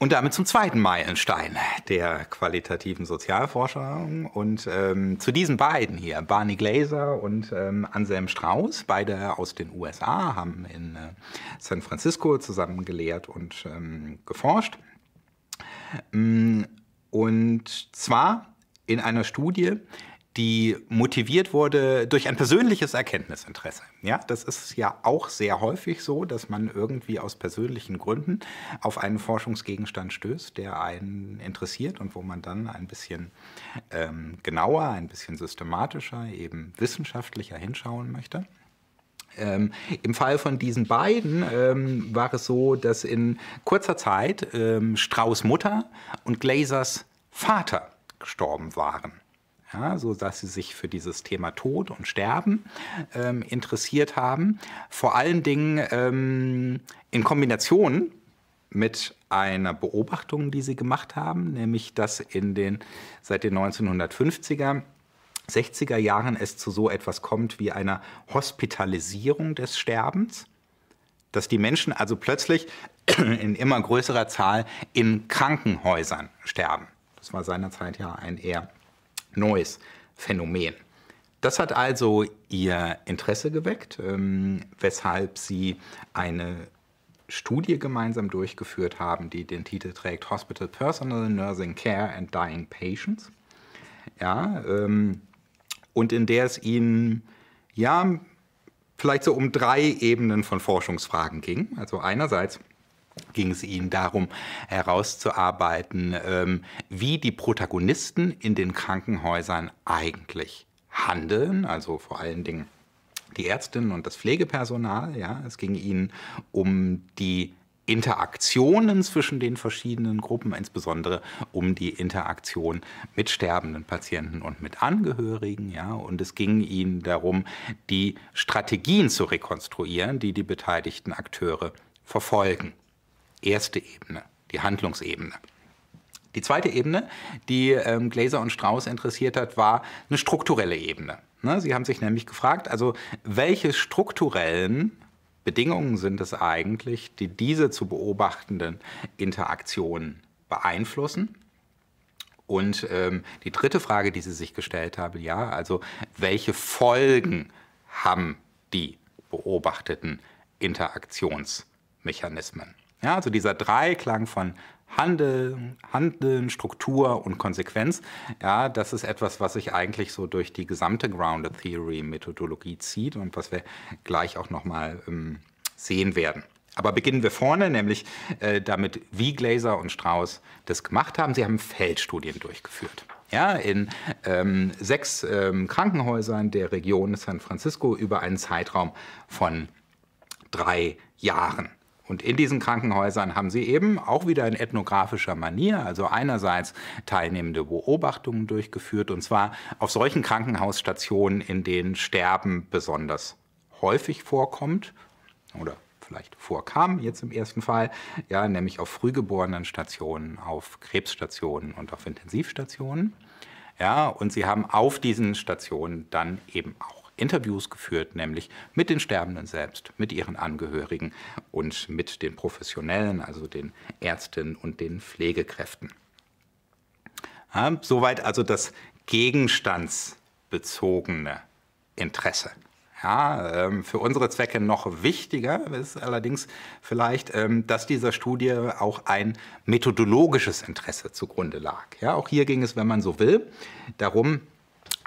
und damit zum zweiten Meilenstein der qualitativen Sozialforschung. Und ähm, zu diesen beiden hier, Barney Glaser und ähm, Anselm Strauß, beide aus den USA, haben in äh, San Francisco zusammen gelehrt und ähm, geforscht. Mm, und zwar in einer Studie, die motiviert wurde durch ein persönliches Erkenntnisinteresse. Ja, das ist ja auch sehr häufig so, dass man irgendwie aus persönlichen Gründen auf einen Forschungsgegenstand stößt, der einen interessiert und wo man dann ein bisschen ähm, genauer, ein bisschen systematischer, eben wissenschaftlicher hinschauen möchte. Ähm, Im Fall von diesen beiden ähm, war es so, dass in kurzer Zeit ähm, Strauß Mutter und Glasers Vater gestorben waren ja, so dass sie sich für dieses Thema Tod und Sterben ähm, interessiert haben. Vor allen Dingen ähm, in Kombination mit einer Beobachtung, die sie gemacht haben, nämlich dass in den seit den 1950er 60er Jahren es zu so etwas kommt wie einer Hospitalisierung des Sterbens, dass die Menschen also plötzlich in immer größerer Zahl in Krankenhäusern sterben. Das war seinerzeit ja ein eher neues Phänomen. Das hat also ihr Interesse geweckt, ähm, weshalb sie eine Studie gemeinsam durchgeführt haben, die den Titel trägt Hospital Personal Nursing Care and Dying Patients. Ja, ähm, und in der es ihnen ja vielleicht so um drei Ebenen von Forschungsfragen ging. Also einerseits ging es ihnen darum, herauszuarbeiten, ähm, wie die Protagonisten in den Krankenhäusern eigentlich handeln, also vor allen Dingen die Ärztinnen und das Pflegepersonal. Ja, es ging ihnen um die Interaktionen zwischen den verschiedenen Gruppen, insbesondere um die Interaktion mit sterbenden Patienten und mit Angehörigen. Ja, und es ging ihnen darum, die Strategien zu rekonstruieren, die die beteiligten Akteure verfolgen erste Ebene, die Handlungsebene. Die zweite Ebene, die ähm, Glaser und Strauß interessiert hat, war eine strukturelle Ebene. Ne? Sie haben sich nämlich gefragt, also welche strukturellen Bedingungen sind es eigentlich, die diese zu beobachtenden Interaktionen beeinflussen? Und ähm, die dritte Frage, die Sie sich gestellt haben, ja, also welche Folgen haben die beobachteten Interaktionsmechanismen? Ja, also dieser Dreiklang von Handeln, Handeln, Struktur und Konsequenz, ja, das ist etwas, was sich eigentlich so durch die gesamte Grounded Theory Methodologie zieht und was wir gleich auch nochmal ähm, sehen werden. Aber beginnen wir vorne, nämlich äh, damit, wie Glaser und Strauss das gemacht haben. Sie haben Feldstudien durchgeführt. Ja, in ähm, sechs ähm, Krankenhäusern der Region San Francisco über einen Zeitraum von drei Jahren. Und in diesen Krankenhäusern haben sie eben auch wieder in ethnografischer Manier, also einerseits teilnehmende Beobachtungen durchgeführt, und zwar auf solchen Krankenhausstationen, in denen Sterben besonders häufig vorkommt oder vielleicht vorkam, jetzt im ersten Fall, ja, nämlich auf Frühgeborenenstationen, auf Krebsstationen und auf Intensivstationen. Ja, und sie haben auf diesen Stationen dann eben auch Interviews geführt, nämlich mit den Sterbenden selbst, mit ihren Angehörigen und mit den Professionellen, also den Ärztinnen und den Pflegekräften. Ja, soweit also das gegenstandsbezogene Interesse. Ja, ähm, für unsere Zwecke noch wichtiger ist allerdings vielleicht, ähm, dass dieser Studie auch ein methodologisches Interesse zugrunde lag. Ja, auch hier ging es, wenn man so will, darum,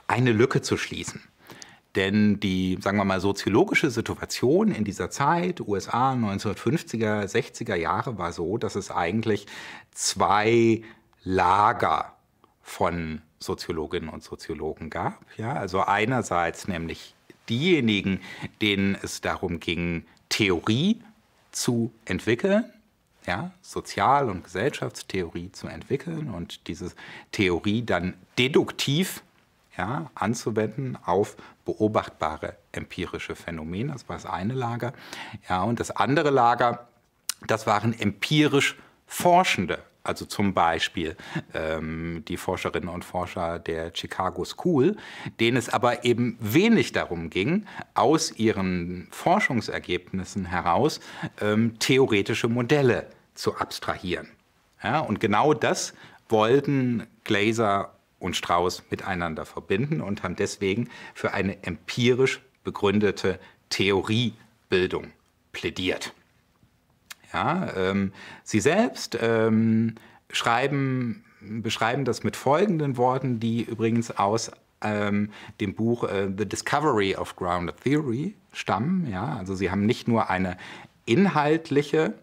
eine Lücke zu schließen. Denn die, sagen wir mal, soziologische Situation in dieser Zeit, USA 1950er, 60er Jahre, war so, dass es eigentlich zwei Lager von Soziologinnen und Soziologen gab. Ja? Also einerseits nämlich diejenigen, denen es darum ging, Theorie zu entwickeln, ja, Sozial- und Gesellschaftstheorie zu entwickeln und diese Theorie dann deduktiv ja, anzuwenden auf beobachtbare empirische Phänomene. Das war das eine Lager. Ja, und das andere Lager, das waren empirisch Forschende. Also zum Beispiel ähm, die Forscherinnen und Forscher der Chicago School, denen es aber eben wenig darum ging, aus ihren Forschungsergebnissen heraus ähm, theoretische Modelle zu abstrahieren. Ja, und genau das wollten Glaser und Strauß miteinander verbinden und haben deswegen für eine empirisch begründete Theoriebildung plädiert. Ja, ähm, sie selbst ähm, schreiben, beschreiben das mit folgenden Worten, die übrigens aus ähm, dem Buch äh, The Discovery of Grounded Theory stammen. Ja, also sie haben nicht nur eine inhaltliche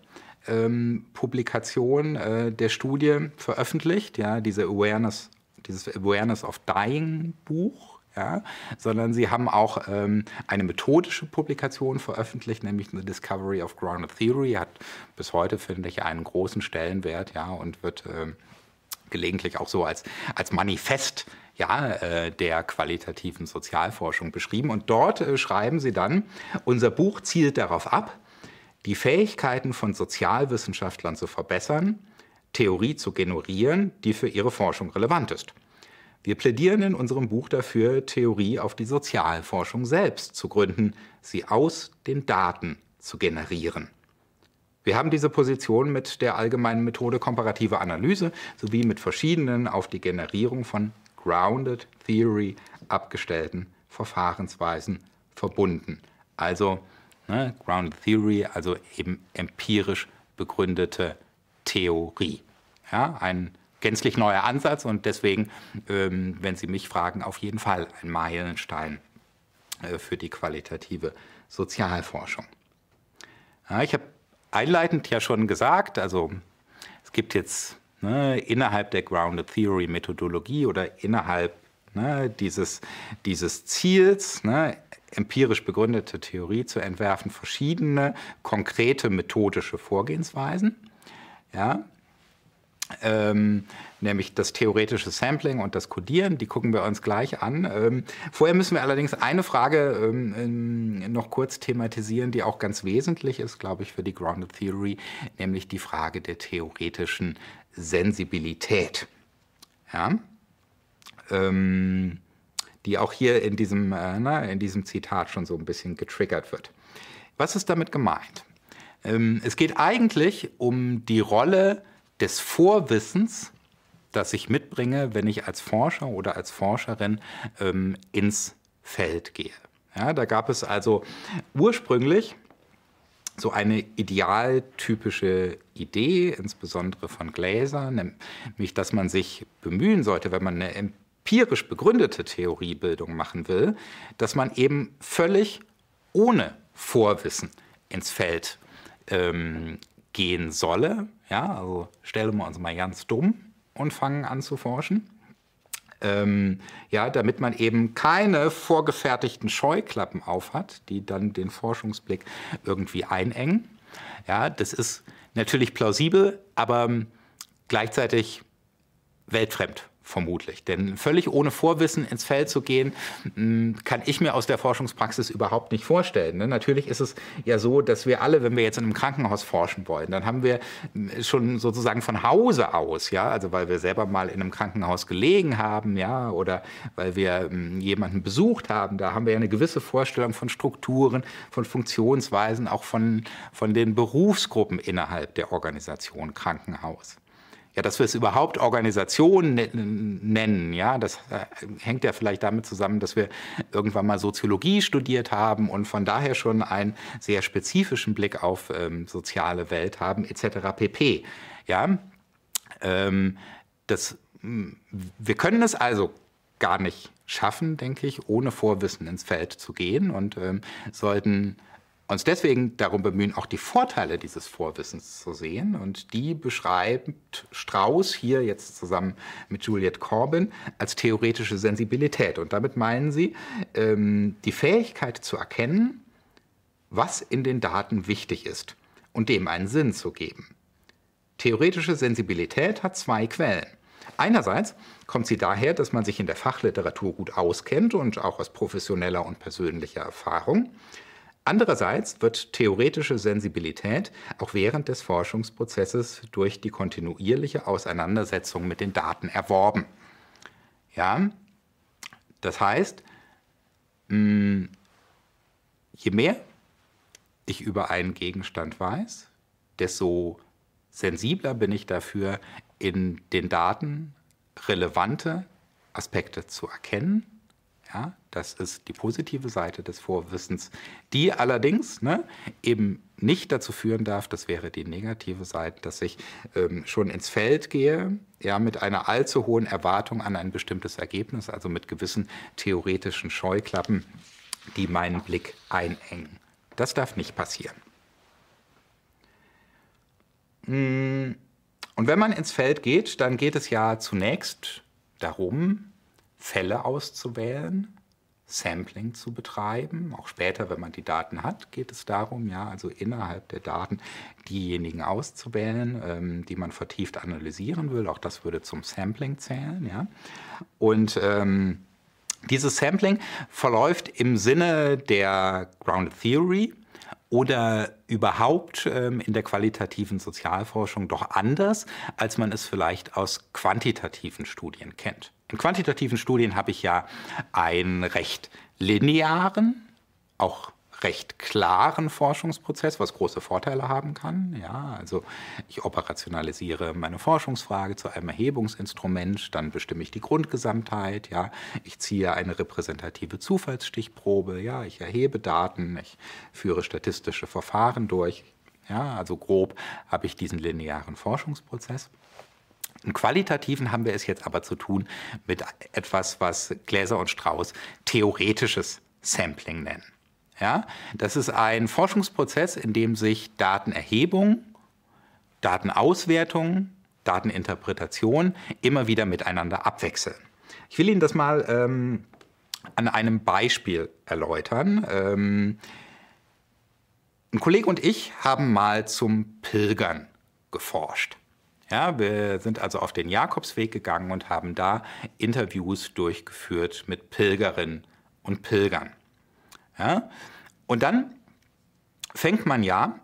ähm, Publikation äh, der Studie veröffentlicht, ja, diese Awareness dieses Awareness of Dying Buch. Ja, sondern sie haben auch ähm, eine methodische Publikation veröffentlicht, nämlich The Discovery of Grounded Theory, hat bis heute, finde ich, einen großen Stellenwert, ja, und wird ähm, gelegentlich auch so als, als Manifest ja, äh, der qualitativen Sozialforschung beschrieben. Und dort äh, schreiben sie dann, unser Buch zielt darauf ab, die Fähigkeiten von Sozialwissenschaftlern zu verbessern, Theorie zu generieren, die für ihre Forschung relevant ist. Wir plädieren in unserem Buch dafür, Theorie auf die Sozialforschung selbst zu gründen, sie aus den Daten zu generieren. Wir haben diese Position mit der allgemeinen Methode komparative Analyse sowie mit verschiedenen auf die Generierung von Grounded Theory abgestellten Verfahrensweisen verbunden. Also ne, Grounded Theory, also eben empirisch begründete Theorie. Ja, ein gänzlich neuer Ansatz und deswegen, ähm, wenn Sie mich fragen, auf jeden Fall ein Meilenstein äh, für die qualitative Sozialforschung. Ja, ich habe einleitend ja schon gesagt, also es gibt jetzt ne, innerhalb der Grounded Theory Methodologie oder innerhalb ne, dieses, dieses Ziels, ne, empirisch begründete Theorie zu entwerfen, verschiedene konkrete methodische Vorgehensweisen. Ja? Ähm, nämlich das theoretische Sampling und das Codieren, die gucken wir uns gleich an. Ähm, vorher müssen wir allerdings eine Frage ähm, ähm, noch kurz thematisieren, die auch ganz wesentlich ist, glaube ich, für die Grounded Theory, nämlich die Frage der theoretischen Sensibilität. Ja? Ähm, die auch hier in diesem, äh, na, in diesem Zitat schon so ein bisschen getriggert wird. Was ist damit gemeint? Ähm, es geht eigentlich um die Rolle des Vorwissens, das ich mitbringe, wenn ich als Forscher oder als Forscherin ähm, ins Feld gehe. Ja, da gab es also ursprünglich so eine idealtypische Idee, insbesondere von Gläser, nämlich, dass man sich bemühen sollte, wenn man eine empirisch begründete Theoriebildung machen will, dass man eben völlig ohne Vorwissen ins Feld ähm, gehen solle. Ja, also stellen wir uns mal ganz dumm und fangen an zu forschen. Ähm, ja, damit man eben keine vorgefertigten Scheuklappen aufhat, die dann den Forschungsblick irgendwie einengen. Ja, das ist natürlich plausibel, aber ähm, gleichzeitig weltfremd vermutlich. Denn völlig ohne Vorwissen ins Feld zu gehen, hm, kann ich mir aus der Forschungspraxis überhaupt nicht vorstellen. Ne? Natürlich ist es ja so, dass wir alle, wenn wir jetzt in einem Krankenhaus forschen wollen, dann haben wir hm, schon sozusagen von Hause aus, ja, also weil wir selber mal in einem Krankenhaus gelegen haben, ja, oder weil wir hm, jemanden besucht haben, da haben wir ja eine gewisse Vorstellung von Strukturen, von Funktionsweisen, auch von, von den Berufsgruppen innerhalb der Organisation Krankenhaus ja, dass wir es überhaupt Organisation ne-, nennen, ja, das äh, hängt ja vielleicht damit zusammen, dass wir irgendwann mal Soziologie studiert haben und von daher schon einen sehr spezifischen Blick auf ähm, soziale Welt haben, etc. pp. Ja, ähm, das, hm, wir können es also gar nicht schaffen, denke ich, ohne Vorwissen ins Feld zu gehen und ähm, sollten uns deswegen darum bemühen, auch die Vorteile dieses Vorwissens zu sehen. Und die beschreibt Strauss hier jetzt zusammen mit Juliette Corbin als theoretische Sensibilität. Und damit meinen sie ähm, die Fähigkeit zu erkennen, was in den Daten wichtig ist und dem einen Sinn zu geben. Theoretische Sensibilität hat zwei Quellen. Einerseits kommt sie daher, dass man sich in der Fachliteratur gut auskennt und auch aus professioneller und persönlicher Erfahrung. Andererseits wird theoretische Sensibilität auch während des Forschungsprozesses durch die kontinuierliche Auseinandersetzung mit den Daten erworben. Ja? Das heißt, hm, je mehr ich über einen Gegenstand weiß, desto sensibler bin ich dafür, in den Daten relevante Aspekte zu erkennen ja, das ist die positive Seite des Vorwissens, die allerdings ne, eben nicht dazu führen darf, das wäre die negative Seite, dass ich ähm, schon ins Feld gehe, ja, mit einer allzu hohen Erwartung an ein bestimmtes Ergebnis, also mit gewissen theoretischen Scheuklappen, die meinen Blick einengen. Das darf nicht passieren. Hm, und wenn man ins Feld geht, dann geht es ja zunächst darum, Fälle auszuwählen, Sampling zu betreiben. Auch später, wenn man die Daten hat, geht es darum, ja, also innerhalb der Daten diejenigen auszuwählen, ähm, die man vertieft analysieren will. Auch das würde zum Sampling zählen, ja. Und ähm, dieses Sampling verläuft im Sinne der Grounded Theory oder überhaupt ähm, in der qualitativen Sozialforschung doch anders, als man es vielleicht aus quantitativen Studien kennt. In quantitativen Studien habe ich ja einen recht linearen, auch recht klaren Forschungsprozess, was große Vorteile haben kann. Ja, also ich operationalisiere meine Forschungsfrage zu einem Erhebungsinstrument, dann bestimme ich die Grundgesamtheit, ja, ich ziehe eine repräsentative Zufallsstichprobe, ja, ich erhebe Daten, ich führe statistische Verfahren durch. Ja, also grob habe ich diesen linearen Forschungsprozess. Im Qualitativen haben wir es jetzt aber zu tun mit etwas, was Gläser und Strauß theoretisches Sampling nennen. Ja, das ist ein Forschungsprozess, in dem sich Datenerhebung, Datenauswertung, Dateninterpretation immer wieder miteinander abwechseln. Ich will Ihnen das mal ähm, an einem Beispiel erläutern. Ähm, ein Kollege und ich haben mal zum Pilgern geforscht. Ja, wir sind also auf den Jakobsweg gegangen und haben da Interviews durchgeführt mit Pilgerinnen und Pilgern. Ja? Und dann fängt man ja,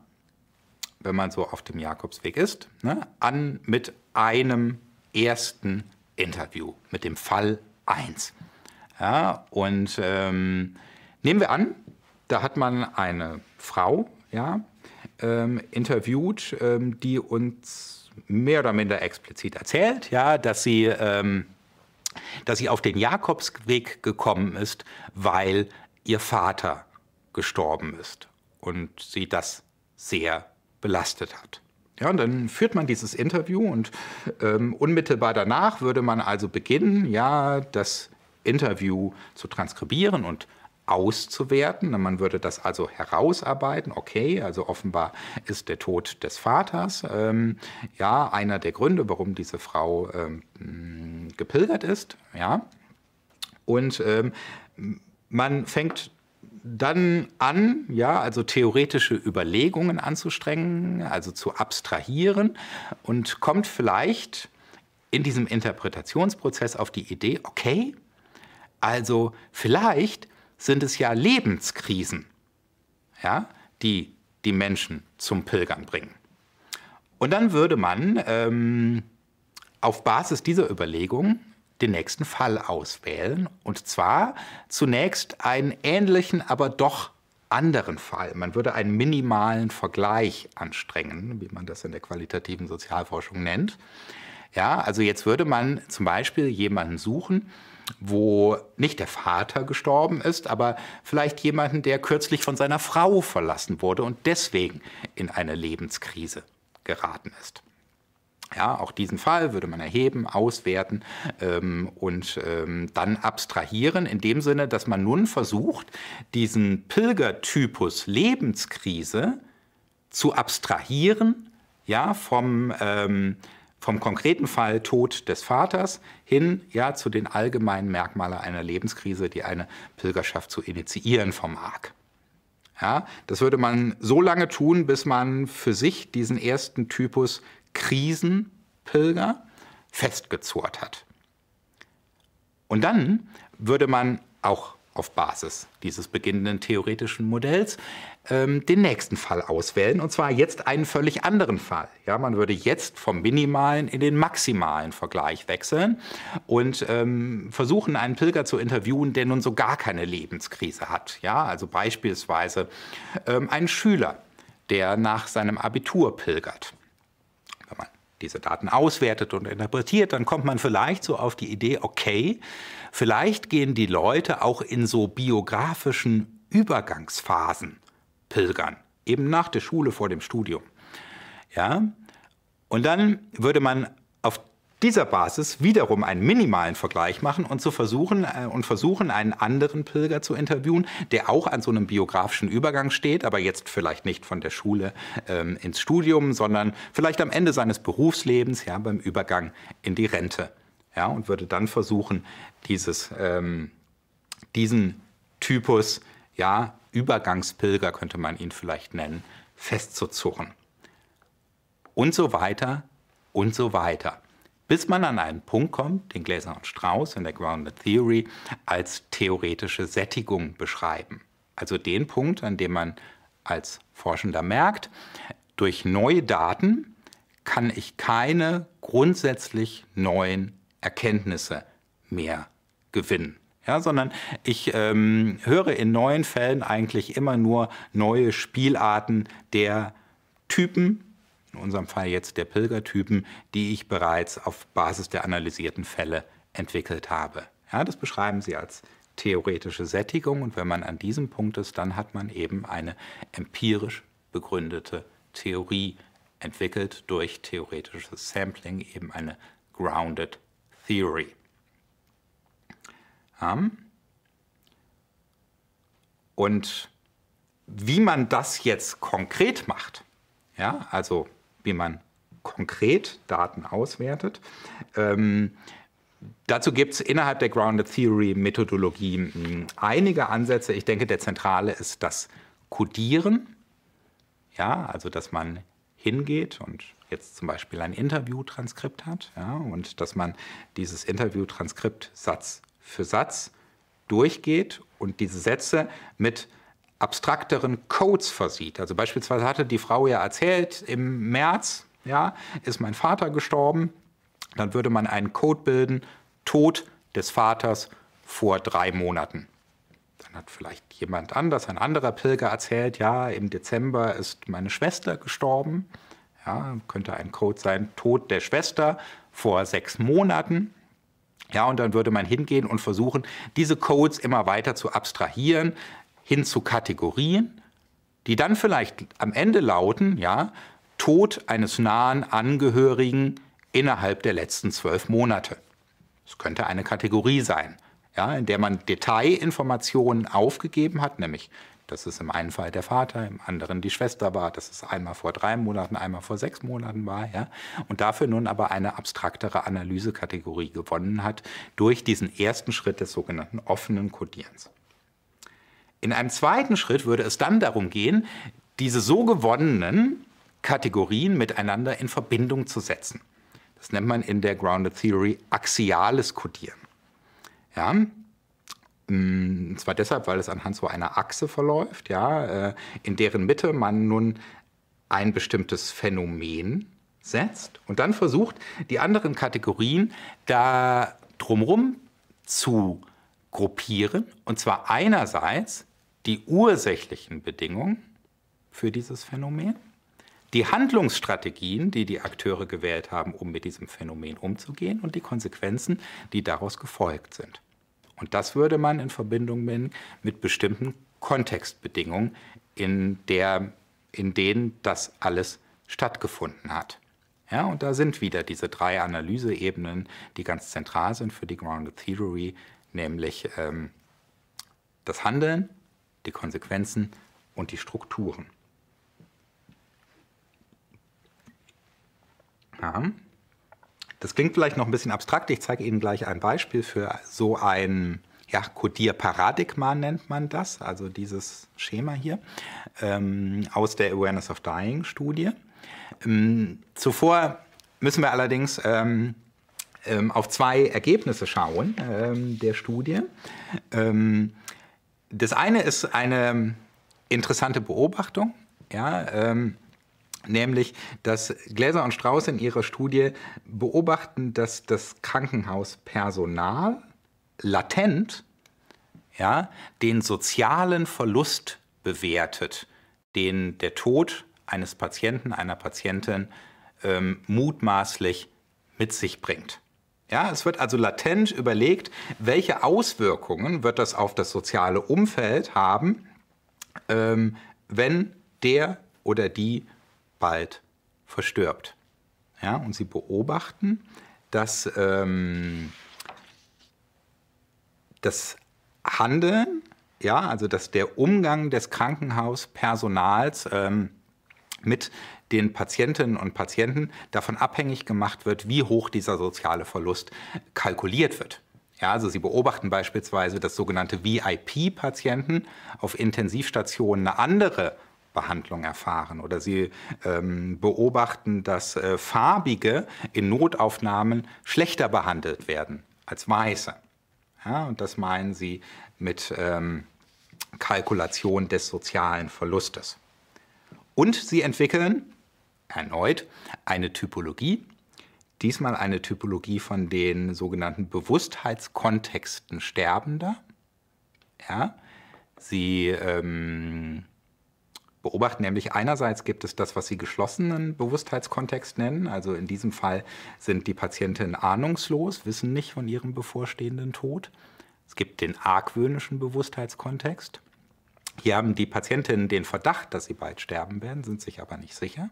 wenn man so auf dem Jakobsweg ist, ne, an mit einem ersten Interview, mit dem Fall 1. Ja, und ähm, nehmen wir an, da hat man eine Frau ja, ähm, interviewt, ähm, die uns mehr oder minder explizit erzählt, ja, dass sie, ähm, dass sie auf den Jakobsweg gekommen ist, weil ihr Vater gestorben ist und sie das sehr belastet hat. Ja, und dann führt man dieses Interview und ähm, unmittelbar danach würde man also beginnen, ja, das Interview zu transkribieren und auszuwerten. Man würde das also herausarbeiten. Okay, also offenbar ist der Tod des Vaters ähm, ja einer der Gründe, warum diese Frau ähm, mm, gepilgert ist. Ja, und ähm, man fängt dann an, ja, also theoretische Überlegungen anzustrengen, also zu abstrahieren und kommt vielleicht in diesem Interpretationsprozess auf die Idee, okay, also vielleicht sind es ja Lebenskrisen, ja, die die Menschen zum Pilgern bringen. Und dann würde man ähm, auf Basis dieser Überlegung den nächsten Fall auswählen. Und zwar zunächst einen ähnlichen, aber doch anderen Fall. Man würde einen minimalen Vergleich anstrengen, wie man das in der qualitativen Sozialforschung nennt. Ja, also jetzt würde man zum Beispiel jemanden suchen, wo nicht der Vater gestorben ist, aber vielleicht jemanden, der kürzlich von seiner Frau verlassen wurde und deswegen in eine Lebenskrise geraten ist. Ja, auch diesen Fall würde man erheben, auswerten ähm, und ähm, dann abstrahieren, in dem Sinne, dass man nun versucht, diesen Pilgertypus Lebenskrise zu abstrahieren ja, vom ähm, vom konkreten Fall Tod des Vaters hin ja, zu den allgemeinen Merkmalen einer Lebenskrise, die eine Pilgerschaft zu initiieren vermag. Ja, das würde man so lange tun, bis man für sich diesen ersten Typus Krisenpilger festgezurrt hat. Und dann würde man auch auf Basis dieses beginnenden theoretischen Modells ähm, den nächsten Fall auswählen und zwar jetzt einen völlig anderen Fall. Ja, man würde jetzt vom minimalen in den maximalen Vergleich wechseln und ähm, versuchen, einen Pilger zu interviewen, der nun so gar keine Lebenskrise hat. Ja, also beispielsweise ähm, einen Schüler, der nach seinem Abitur pilgert. Wenn man diese Daten auswertet und interpretiert, dann kommt man vielleicht so auf die Idee, okay, vielleicht gehen die Leute auch in so biografischen Übergangsphasen pilgern, eben nach der Schule vor dem Studium. Ja? Und dann würde man auf dieser Basis wiederum einen minimalen Vergleich machen und zu versuchen äh, und versuchen einen anderen Pilger zu interviewen, der auch an so einem biografischen Übergang steht, aber jetzt vielleicht nicht von der Schule ähm, ins Studium, sondern vielleicht am Ende seines Berufslebens, ja, beim Übergang in die Rente, ja, und würde dann versuchen, dieses, ähm, diesen Typus, ja, Übergangspilger könnte man ihn vielleicht nennen, festzuzurren. Und so weiter und so weiter. Bis man an einen Punkt kommt, den Gläser und Strauß in der Grounded Theory als theoretische Sättigung beschreiben. Also den Punkt, an dem man als Forschender merkt, durch neue Daten kann ich keine grundsätzlich neuen Erkenntnisse mehr gewinnen. Ja, sondern ich ähm, höre in neuen Fällen eigentlich immer nur neue Spielarten der Typen, in unserem Fall jetzt der Pilgertypen, die ich bereits auf Basis der analysierten Fälle entwickelt habe. Ja, das beschreiben sie als theoretische Sättigung und wenn man an diesem Punkt ist, dann hat man eben eine empirisch begründete Theorie entwickelt durch theoretisches Sampling, eben eine Grounded Theory. Und wie man das jetzt konkret macht, ja, also wie man konkret Daten auswertet, ähm, Dazu gibt es innerhalb der Grounded Theory Methodologie einige Ansätze. Ich denke, der zentrale ist das Codieren. Ja, also dass man hingeht und jetzt zum Beispiel ein Interviewtranskript hat ja, und dass man dieses Interviewtranskript Satz für Satz durchgeht und diese Sätze mit abstrakteren Codes versieht. Also beispielsweise hatte die Frau ja erzählt, im März ja, ist mein Vater gestorben. Dann würde man einen Code bilden, Tod des Vaters vor drei Monaten. Dann hat vielleicht jemand anders, ein anderer Pilger erzählt, ja, im Dezember ist meine Schwester gestorben. Ja, könnte ein Code sein, Tod der Schwester vor sechs Monaten. Ja, und dann würde man hingehen und versuchen, diese Codes immer weiter zu abstrahieren, hin zu Kategorien, die dann vielleicht am Ende lauten, ja, Tod eines nahen Angehörigen innerhalb der letzten zwölf Monate. Das könnte eine Kategorie sein, ja, in der man Detailinformationen aufgegeben hat, nämlich dass es im einen Fall der Vater, im anderen die Schwester war, dass es einmal vor drei Monaten, einmal vor sechs Monaten war, ja, und dafür nun aber eine abstraktere Analysekategorie gewonnen hat durch diesen ersten Schritt des sogenannten offenen Codierens. In einem zweiten Schritt würde es dann darum gehen, diese so gewonnenen Kategorien miteinander in Verbindung zu setzen. Das nennt man in der Grounded Theory axiales Codieren. Ja, und zwar deshalb, weil es anhand so einer Achse verläuft, ja, äh, in deren Mitte man nun ein bestimmtes Phänomen setzt und dann versucht, die anderen Kategorien da drumherum zu gruppieren. Und zwar einerseits die ursächlichen Bedingungen für dieses Phänomen, die Handlungsstrategien, die die Akteure gewählt haben, um mit diesem Phänomen umzugehen und die Konsequenzen, die daraus gefolgt sind. Und das würde man in Verbindung bringen mit bestimmten Kontextbedingungen, in, der, in denen das alles stattgefunden hat. Ja, und da sind wieder diese drei Analyseebenen, die ganz zentral sind für die Grounded Theory, nämlich ähm, das Handeln, die Konsequenzen und die Strukturen. Ja. Das klingt vielleicht noch ein bisschen abstrakt. Ich zeige Ihnen gleich ein Beispiel für so ein ja, Codierparadigma nennt man das, also dieses Schema hier, ähm, aus der Awareness of Dying Studie. Ähm, zuvor müssen wir allerdings ähm, ähm auf zwei Ergebnisse schauen ähm, der Studie. Ähm, das eine ist eine interessante Beobachtung. Ja, ähm, nämlich dass Gläser und Strauß in ihrer Studie beobachten, dass das Krankenhauspersonal latent ja, den sozialen Verlust bewertet, den der Tod eines Patienten, einer Patientin ähm, mutmaßlich mit sich bringt. Ja, es wird also latent überlegt, welche Auswirkungen wird das auf das soziale Umfeld haben, ähm, wenn der oder die bald verstirbt. Ja, und sie beobachten, dass ähm, das Handeln, ja, also dass der Umgang des Krankenhauspersonals ähm, mit den Patientinnen und Patienten davon abhängig gemacht wird, wie hoch dieser soziale Verlust kalkuliert wird. Ja, also sie beobachten beispielsweise, dass sogenannte VIP-Patienten auf Intensivstationen eine andere Behandlung erfahren oder sie ähm, beobachten, dass äh, Farbige in Notaufnahmen schlechter behandelt werden als Weiße. Ja, und das meinen sie mit ähm, Kalkulation des sozialen Verlustes. Und sie entwickeln erneut eine Typologie, diesmal eine Typologie von den sogenannten Bewusstheitskontexten Sterbender. Ja, sie ähm, beobachten. Nämlich einerseits gibt es das, was Sie geschlossenen Bewusstheitskontext nennen. Also in diesem Fall sind die Patientinnen ahnungslos, wissen nicht von ihrem bevorstehenden Tod. Es gibt den argwöhnischen Bewusstheitskontext. Hier haben die Patientinnen den Verdacht, dass sie bald sterben werden, sind sich aber nicht sicher.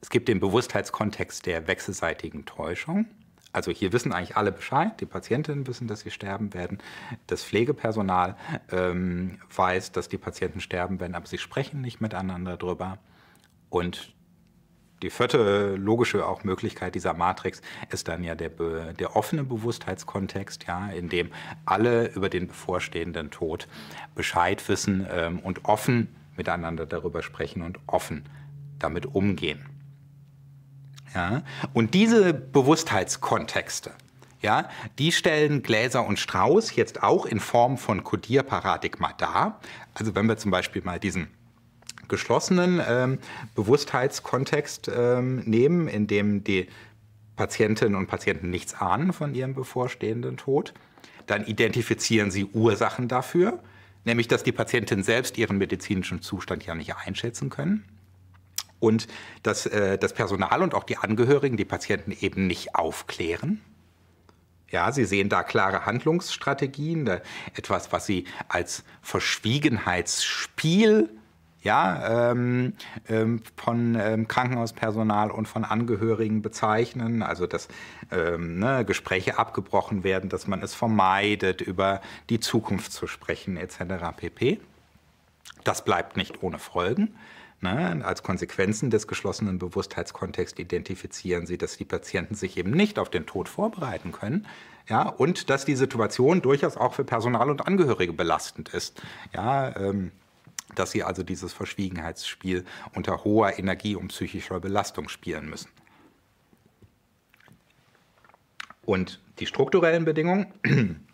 Es gibt den Bewusstheitskontext der wechselseitigen Täuschung also hier wissen eigentlich alle Bescheid, die Patientinnen wissen, dass sie sterben werden, das Pflegepersonal ähm, weiß, dass die Patienten sterben werden, aber sie sprechen nicht miteinander drüber. Und die vierte logische auch Möglichkeit dieser Matrix ist dann ja der, der offene Bewusstheitskontext, ja, in dem alle über den bevorstehenden Tod Bescheid wissen ähm, und offen miteinander darüber sprechen und offen damit umgehen. Ja? Und diese Bewusstheitskontexte, ja, die stellen Gläser und Strauß jetzt auch in Form von Codierparadigma dar. Also wenn wir zum Beispiel mal diesen geschlossenen ähm, Bewusstheitskontext ähm, nehmen, in dem die Patientinnen und Patienten nichts ahnen von ihrem bevorstehenden Tod, dann identifizieren sie Ursachen dafür, nämlich dass die Patientin selbst ihren medizinischen Zustand ja nicht einschätzen können und dass äh, das Personal und auch die Angehörigen die Patienten eben nicht aufklären. Ja, sie sehen da klare Handlungsstrategien, etwas, was sie als Verschwiegenheitsspiel ja, ähm, ähm, von ähm, Krankenhauspersonal und von Angehörigen bezeichnen. Also, dass ähm, ne, Gespräche abgebrochen werden, dass man es vermeidet, über die Zukunft zu sprechen etc. pp. Das bleibt nicht ohne Folgen. Ne? Als Konsequenzen des geschlossenen Bewusstheitskontexts identifizieren sie, dass die Patienten sich eben nicht auf den Tod vorbereiten können, ja, und dass die Situation durchaus auch für Personal und Angehörige belastend ist. Ja, ähm, dass sie also dieses Verschwiegenheitsspiel unter hoher Energie und psychischer Belastung spielen müssen. Und die strukturellen Bedingungen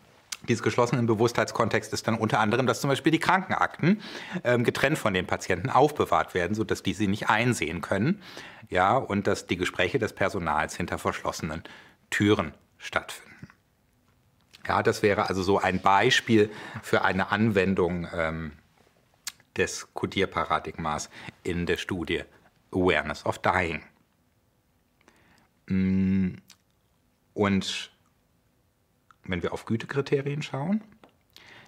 dieses geschlossenen Bewusstheitskontext ist dann unter anderem, dass zum Beispiel die Krankenakten ähm, getrennt von den Patienten aufbewahrt werden, sodass die sie nicht einsehen können. Ja, und dass die Gespräche des Personals hinter verschlossenen Türen stattfinden. Ja, das wäre also so ein Beispiel für eine Anwendung ähm, des Codierparadigmas in der Studie Awareness of Dying. Mm, und wenn wir auf Gütekriterien schauen,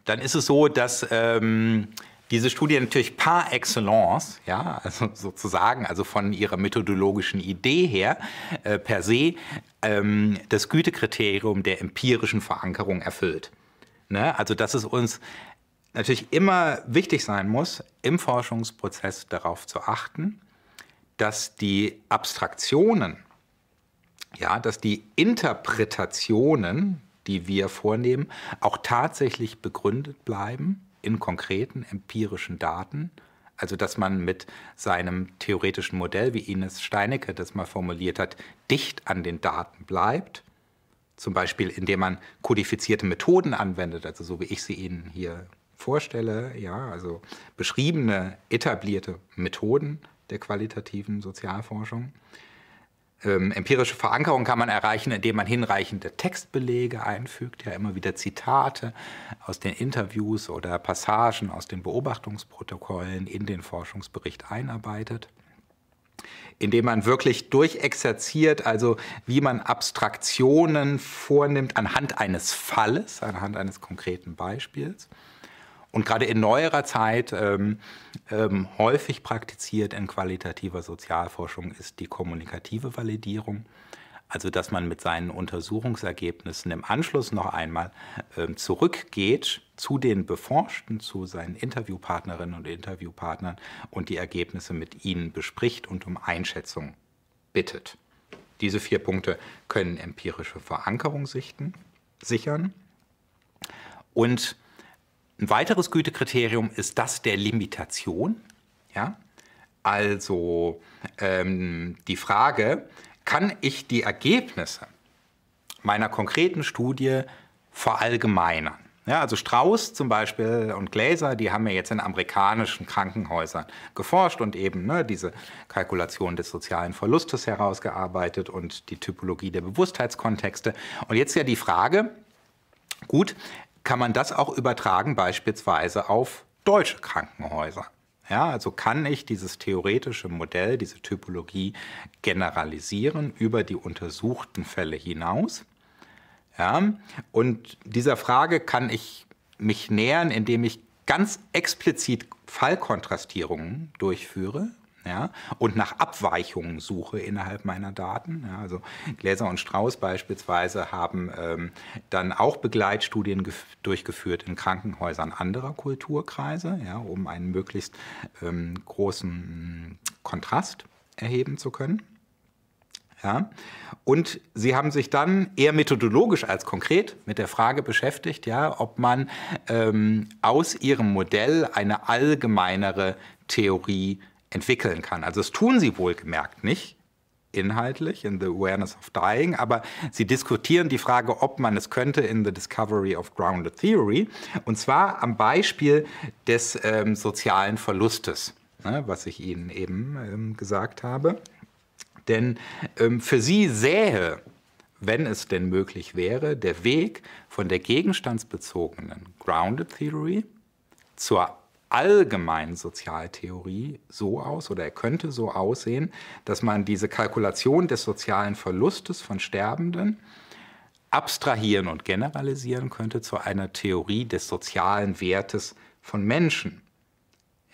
dann ist es so, dass ähm, diese Studie natürlich par excellence, ja, also sozusagen, also von ihrer methodologischen Idee her äh, per se, ähm, das Gütekriterium der empirischen Verankerung erfüllt. Ne? Also, dass es uns natürlich immer wichtig sein muss, im Forschungsprozess darauf zu achten, dass die Abstraktionen, ja, dass die Interpretationen die wir vornehmen, auch tatsächlich begründet bleiben in konkreten empirischen Daten. Also dass man mit seinem theoretischen Modell, wie Ines Steinecke das mal formuliert hat, dicht an den Daten bleibt. Zum Beispiel, indem man kodifizierte Methoden anwendet, also so wie ich sie Ihnen hier vorstelle, ja, also beschriebene, etablierte Methoden der qualitativen Sozialforschung ähm, empirische Verankerung kann man erreichen, indem man hinreichende Textbelege einfügt, ja immer wieder Zitate aus den Interviews oder Passagen aus den Beobachtungsprotokollen in den Forschungsbericht einarbeitet indem man wirklich durchexerziert, also wie man Abstraktionen vornimmt anhand eines Falles, anhand eines konkreten Beispiels und gerade in neuerer Zeit ähm, ähm, häufig praktiziert in qualitativer Sozialforschung ist die kommunikative Validierung. Also dass man mit seinen Untersuchungsergebnissen im Anschluss noch einmal ähm, zurückgeht zu den Beforschten, zu seinen Interviewpartnerinnen und Interviewpartnern und die Ergebnisse mit ihnen bespricht und um Einschätzung bittet. Diese vier Punkte können empirische Verankerung sichten, sichern und ein weiteres Gütekriterium ist das der Limitation. Ja? Also ähm, die Frage, kann ich die Ergebnisse meiner konkreten Studie verallgemeinern? Ja, also Strauß zum Beispiel und Gläser, die haben ja jetzt in amerikanischen Krankenhäusern geforscht und eben ne, diese Kalkulation des sozialen Verlustes herausgearbeitet und die Typologie der Bewusstheitskontexte. Und jetzt ja die Frage, gut, kann man das auch übertragen beispielsweise auf deutsche Krankenhäuser. Ja, also kann ich dieses theoretische Modell, diese Typologie generalisieren über die untersuchten Fälle hinaus. Ja, und dieser Frage kann ich mich nähern, indem ich ganz explizit Fallkontrastierungen durchführe ja, und nach Abweichungen suche innerhalb meiner Daten. Ja, also Gläser und Strauß beispielsweise haben ähm, dann auch Begleitstudien durchgeführt in Krankenhäusern anderer Kulturkreise, ja, um einen möglichst ähm, großen mm, Kontrast erheben zu können. Ja. Und sie haben sich dann eher methodologisch als konkret mit der Frage beschäftigt, ja, ob man ähm, aus ihrem Modell eine allgemeinere Theorie entwickeln kann. Also das tun sie wohlgemerkt nicht inhaltlich in The Awareness of Dying, aber sie diskutieren die Frage, ob man es könnte in The Discovery of Grounded Theory, und zwar am Beispiel des ähm, sozialen Verlustes, ne, was ich Ihnen eben ähm, gesagt habe. Denn ähm, für sie sähe, wenn es denn möglich wäre, der Weg von der gegenstandsbezogenen Grounded Theory zur allgemeinen Sozialtheorie so aus oder er könnte so aussehen, dass man diese Kalkulation des sozialen Verlustes von Sterbenden abstrahieren und generalisieren könnte zu einer Theorie des sozialen Wertes von Menschen.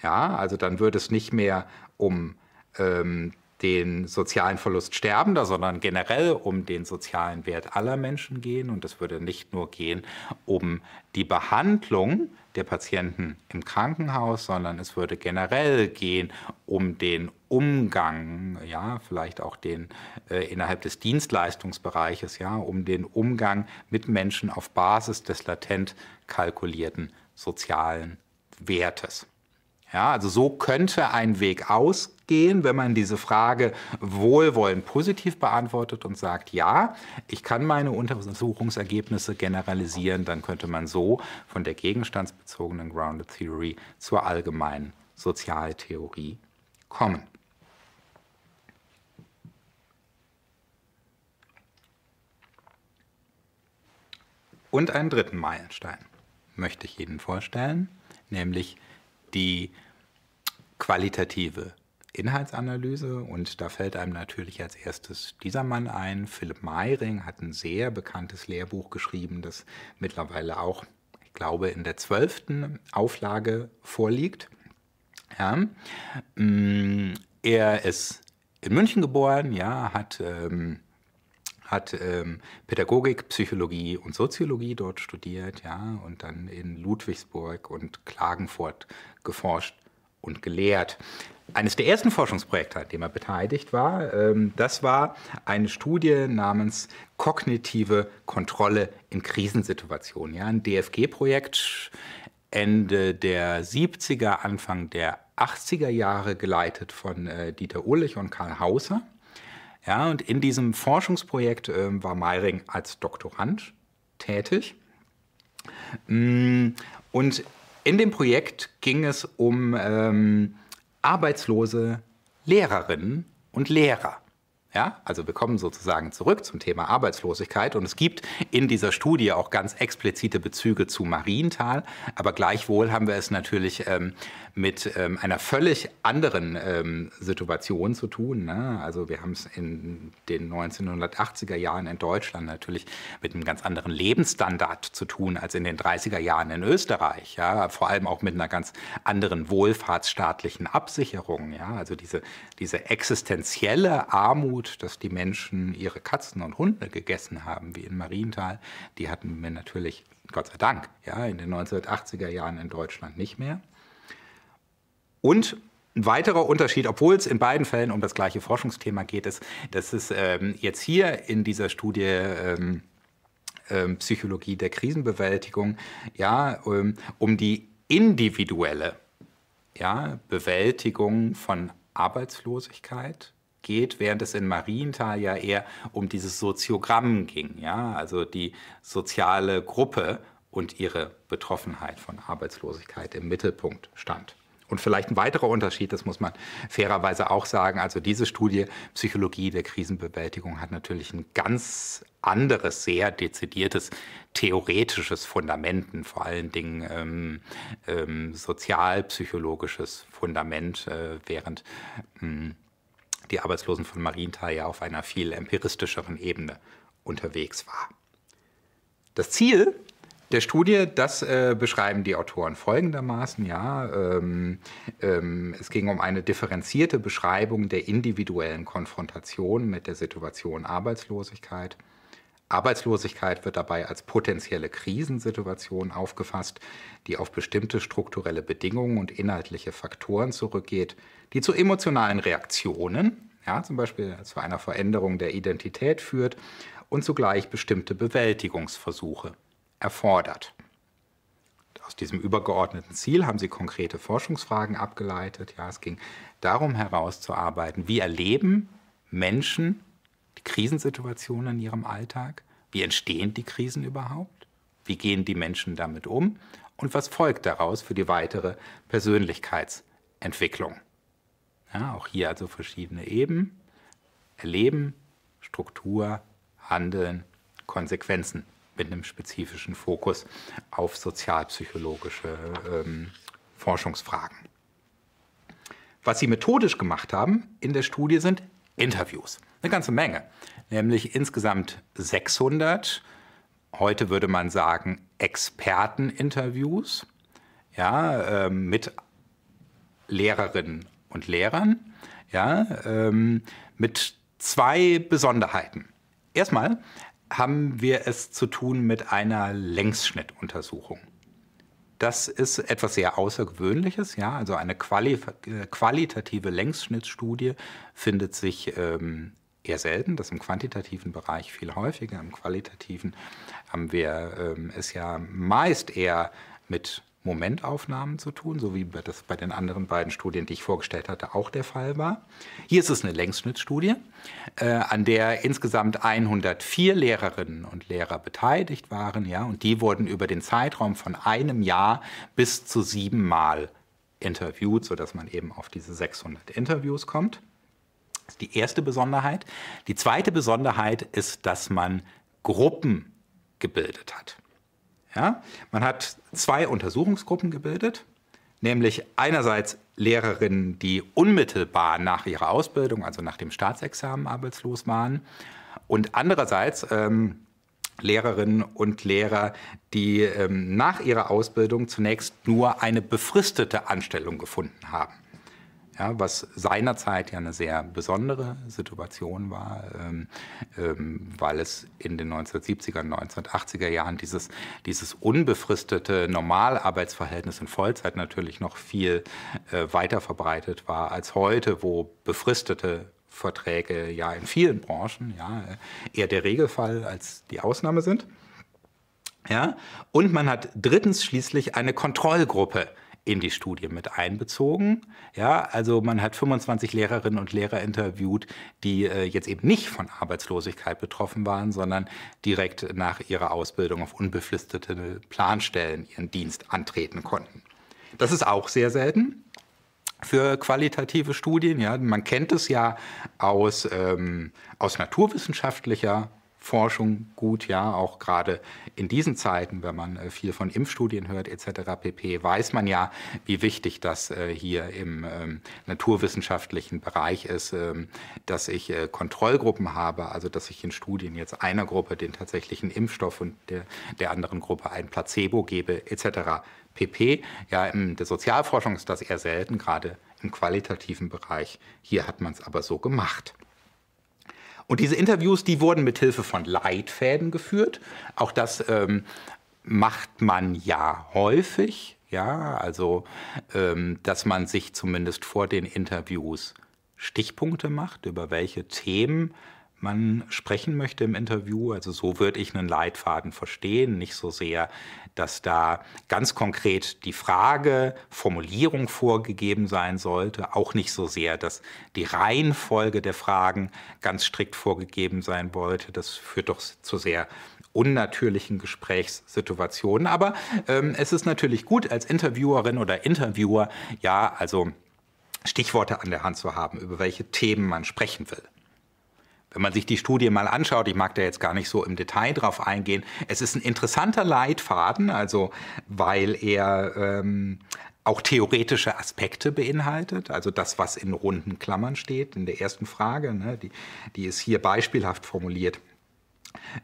Ja, also dann würde es nicht mehr um ähm, den sozialen Verlust Sterbender, sondern generell um den sozialen Wert aller Menschen gehen. Und es würde nicht nur gehen um die Behandlung der Patienten im Krankenhaus, sondern es würde generell gehen um den Umgang, ja, vielleicht auch den äh, innerhalb des Dienstleistungsbereiches, ja, um den Umgang mit Menschen auf Basis des latent kalkulierten sozialen Wertes. Ja, also so könnte ein Weg aus gehen, wenn man diese Frage wohlwollend positiv beantwortet und sagt, ja, ich kann meine Untersuchungsergebnisse generalisieren, dann könnte man so von der gegenstandsbezogenen Grounded Theory zur allgemeinen Sozialtheorie kommen. Und einen dritten Meilenstein möchte ich Ihnen vorstellen, nämlich die qualitative Inhaltsanalyse und da fällt einem natürlich als erstes dieser Mann ein. Philipp Meiring hat ein sehr bekanntes Lehrbuch geschrieben, das mittlerweile auch, ich glaube, in der zwölften Auflage vorliegt. Ja. Mm, er ist in München geboren, ja, hat, ähm, hat ähm, Pädagogik, Psychologie und Soziologie dort studiert, ja, und dann in Ludwigsburg und Klagenfurt geforscht und gelehrt eines der ersten Forschungsprojekte, an dem er beteiligt war, ähm, das war eine Studie namens Kognitive Kontrolle in Krisensituationen. Ja, ein DFG-Projekt Ende der 70er, Anfang der 80er Jahre, geleitet von äh, Dieter Ullich und Karl Hauser. Ja, und in diesem Forschungsprojekt ähm, war Meiring als Doktorand tätig. Mm, und in dem Projekt ging es um ähm, arbeitslose Lehrerinnen und Lehrer. Ja, also wir kommen sozusagen zurück zum Thema Arbeitslosigkeit und es gibt in dieser Studie auch ganz explizite Bezüge zu Marienthal, aber gleichwohl haben wir es natürlich ähm, mit ähm, einer völlig anderen ähm, Situation zu tun. Ne? Also wir haben es in den 1980er Jahren in Deutschland natürlich mit einem ganz anderen Lebensstandard zu tun als in den 30er Jahren in Österreich. Ja? Vor allem auch mit einer ganz anderen wohlfahrtsstaatlichen Absicherung. Ja? Also diese, diese existenzielle Armut, dass die Menschen ihre Katzen und Hunde gegessen haben, wie in Marienthal, die hatten wir natürlich Gott sei Dank, ja, in den 1980er Jahren in Deutschland nicht mehr. Und ein weiterer Unterschied, obwohl es in beiden Fällen um das gleiche Forschungsthema geht, ist, dass es ähm, jetzt hier in dieser Studie ähm, ähm, Psychologie der Krisenbewältigung ja, ähm, um die individuelle ja, Bewältigung von Arbeitslosigkeit geht, während es in Marienthal ja eher um dieses Soziogramm ging, ja, also die soziale Gruppe und ihre Betroffenheit von Arbeitslosigkeit im Mittelpunkt stand. Und vielleicht ein weiterer Unterschied, das muss man fairerweise auch sagen, also diese Studie Psychologie der Krisenbewältigung hat natürlich ein ganz anderes, sehr dezidiertes theoretisches Fundament, vor allen Dingen ähm, ähm, sozialpsychologisches Fundament, äh, während mh, hm, die Arbeitslosen von Marienthal ja auf einer viel empiristischeren Ebene unterwegs war. Das Ziel der Studie, das äh, beschreiben die Autoren folgendermaßen, ja. Ähm, ähm, es ging um eine differenzierte Beschreibung der individuellen Konfrontation mit der Situation Arbeitslosigkeit. Arbeitslosigkeit wird dabei als potenzielle Krisensituation aufgefasst, die auf bestimmte strukturelle Bedingungen und inhaltliche Faktoren zurückgeht, die zu emotionalen Reaktionen, ja, zum Beispiel zu einer Veränderung der Identität führt und zugleich bestimmte Bewältigungsversuche erfordert. Aus diesem übergeordneten Ziel haben sie konkrete Forschungsfragen abgeleitet. Ja, es ging darum herauszuarbeiten, wie erleben Menschen die Krisensituationen in ihrem Alltag, wie entstehen die Krisen überhaupt, wie gehen die Menschen damit um und was folgt daraus für die weitere Persönlichkeitsentwicklung. Ja, auch hier also verschiedene Ebenen. Erleben, Struktur, Handeln, Konsequenzen mit einem spezifischen Fokus auf sozialpsychologische ähm, Forschungsfragen. Was sie methodisch gemacht haben in der Studie sind Interviews. Eine ganze Menge, nämlich insgesamt 600, heute würde man sagen Experteninterviews ja, äh, mit Lehrerinnen und Lehrern, ja, ähm, mit zwei Besonderheiten. Erstmal haben wir es zu tun mit einer Längsschnittuntersuchung. Das ist etwas sehr Außergewöhnliches, ja. Also eine quali äh, qualitative Längsschnittstudie findet sich ähm, eher selten, das im quantitativen Bereich viel häufiger. Im qualitativen haben wir ähm, es ja meist eher mit Momentaufnahmen zu tun, so wie das bei den anderen beiden Studien, die ich vorgestellt hatte, auch der Fall war. Hier ist es eine Längsschnittstudie, äh, an der insgesamt 104 Lehrerinnen und Lehrer beteiligt waren, ja, und die wurden über den Zeitraum von einem Jahr bis zu sieben Mal interviewt, sodass man eben auf diese 600 Interviews kommt. Das ist die erste Besonderheit. Die zweite Besonderheit ist, dass man Gruppen gebildet hat. Ja? Man hat zwei Untersuchungsgruppen gebildet, nämlich einerseits Lehrerinnen, die unmittelbar nach ihrer Ausbildung, also nach dem Staatsexamen arbeitslos waren, und andererseits ähm, Lehrerinnen und Lehrer, die ähm, nach ihrer Ausbildung zunächst nur eine befristete Anstellung gefunden haben ja, was seinerzeit ja eine sehr besondere Situation war, ähm, ähm, weil es in den 1970er, 1980er Jahren dieses, dieses unbefristete Normalarbeitsverhältnis in Vollzeit natürlich noch viel äh, weiter verbreitet war als heute, wo befristete Verträge ja in vielen Branchen ja, eher der Regelfall als die Ausnahme sind. Ja? Und man hat drittens schließlich eine Kontrollgruppe in die Studie mit einbezogen. Ja, also man hat 25 Lehrerinnen und Lehrer interviewt, die äh, jetzt eben nicht von Arbeitslosigkeit betroffen waren, sondern direkt nach ihrer Ausbildung auf unbefristete Planstellen ihren Dienst antreten konnten. Das ist auch sehr selten für qualitative Studien. Ja. Man kennt es ja aus, ähm, aus naturwissenschaftlicher Forschung gut, ja, auch gerade in diesen Zeiten, wenn man äh, viel von Impfstudien hört etc. pp, weiß man ja, wie wichtig das äh, hier im ähm, naturwissenschaftlichen Bereich ist, ähm, dass ich äh, Kontrollgruppen habe, also dass ich in Studien jetzt einer Gruppe den tatsächlichen Impfstoff und der, der anderen Gruppe ein Placebo gebe etc. pp. Ja, in der Sozialforschung ist das eher selten, gerade im qualitativen Bereich. Hier hat man es aber so gemacht. Und diese Interviews, die wurden mit Hilfe von Leitfäden geführt. Auch das ähm, macht man ja häufig, ja, also ähm, dass man sich zumindest vor den Interviews Stichpunkte macht, über welche Themen man sprechen möchte im Interview. Also so würde ich einen Leitfaden verstehen, nicht so sehr dass da ganz konkret die Frage, Formulierung vorgegeben sein sollte, auch nicht so sehr, dass die Reihenfolge der Fragen ganz strikt vorgegeben sein wollte. Das führt doch zu sehr unnatürlichen Gesprächssituationen. Aber ähm, es ist natürlich gut, als Interviewerin oder Interviewer, ja, also Stichworte an der Hand zu haben, über welche Themen man sprechen will. Wenn man sich die Studie mal anschaut, ich mag da jetzt gar nicht so im Detail drauf eingehen, es ist ein interessanter Leitfaden, also weil er ähm, auch theoretische Aspekte beinhaltet, also das, was in runden Klammern steht, in der ersten Frage, ne, die, die ist hier beispielhaft formuliert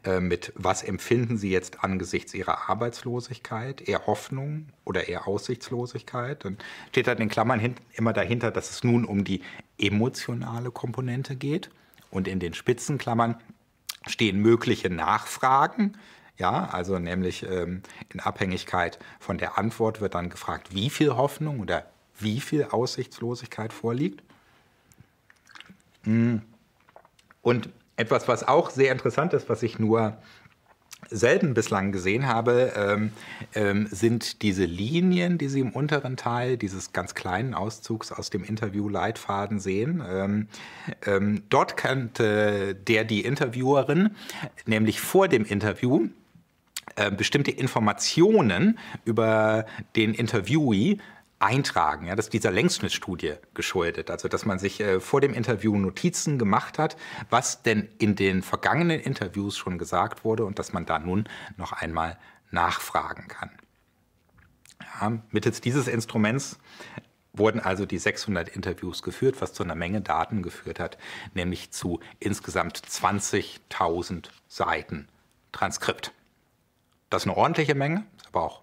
äh, mit was empfinden Sie jetzt angesichts Ihrer Arbeitslosigkeit, eher Hoffnung oder eher Aussichtslosigkeit? Dann steht da in den Klammern hin, immer dahinter, dass es nun um die emotionale Komponente geht und in den Spitzenklammern stehen mögliche Nachfragen. Ja, also nämlich ähm, in Abhängigkeit von der Antwort wird dann gefragt, wie viel Hoffnung oder wie viel Aussichtslosigkeit vorliegt. Hm. Und etwas, was auch sehr interessant ist, was ich nur selten bislang gesehen habe, ähm, ähm, sind diese Linien, die Sie im unteren Teil dieses ganz kleinen Auszugs aus dem Interview-Leitfaden sehen. Ähm, ähm dort könnte der die Interviewerin, nämlich vor dem Interview, äh, bestimmte Informationen über den Interviewee eintragen. Ja, das ist dieser Längsschnittstudie geschuldet. Also, dass man sich äh, vor dem Interview Notizen gemacht hat, was denn in den vergangenen Interviews schon gesagt wurde und dass man da nun noch einmal nachfragen kann. Ja, mittels dieses Instruments wurden also die 600 Interviews geführt, was zu einer Menge Daten geführt hat, nämlich zu insgesamt 20.000 Seiten Transkript. Das ist eine ordentliche Menge, aber auch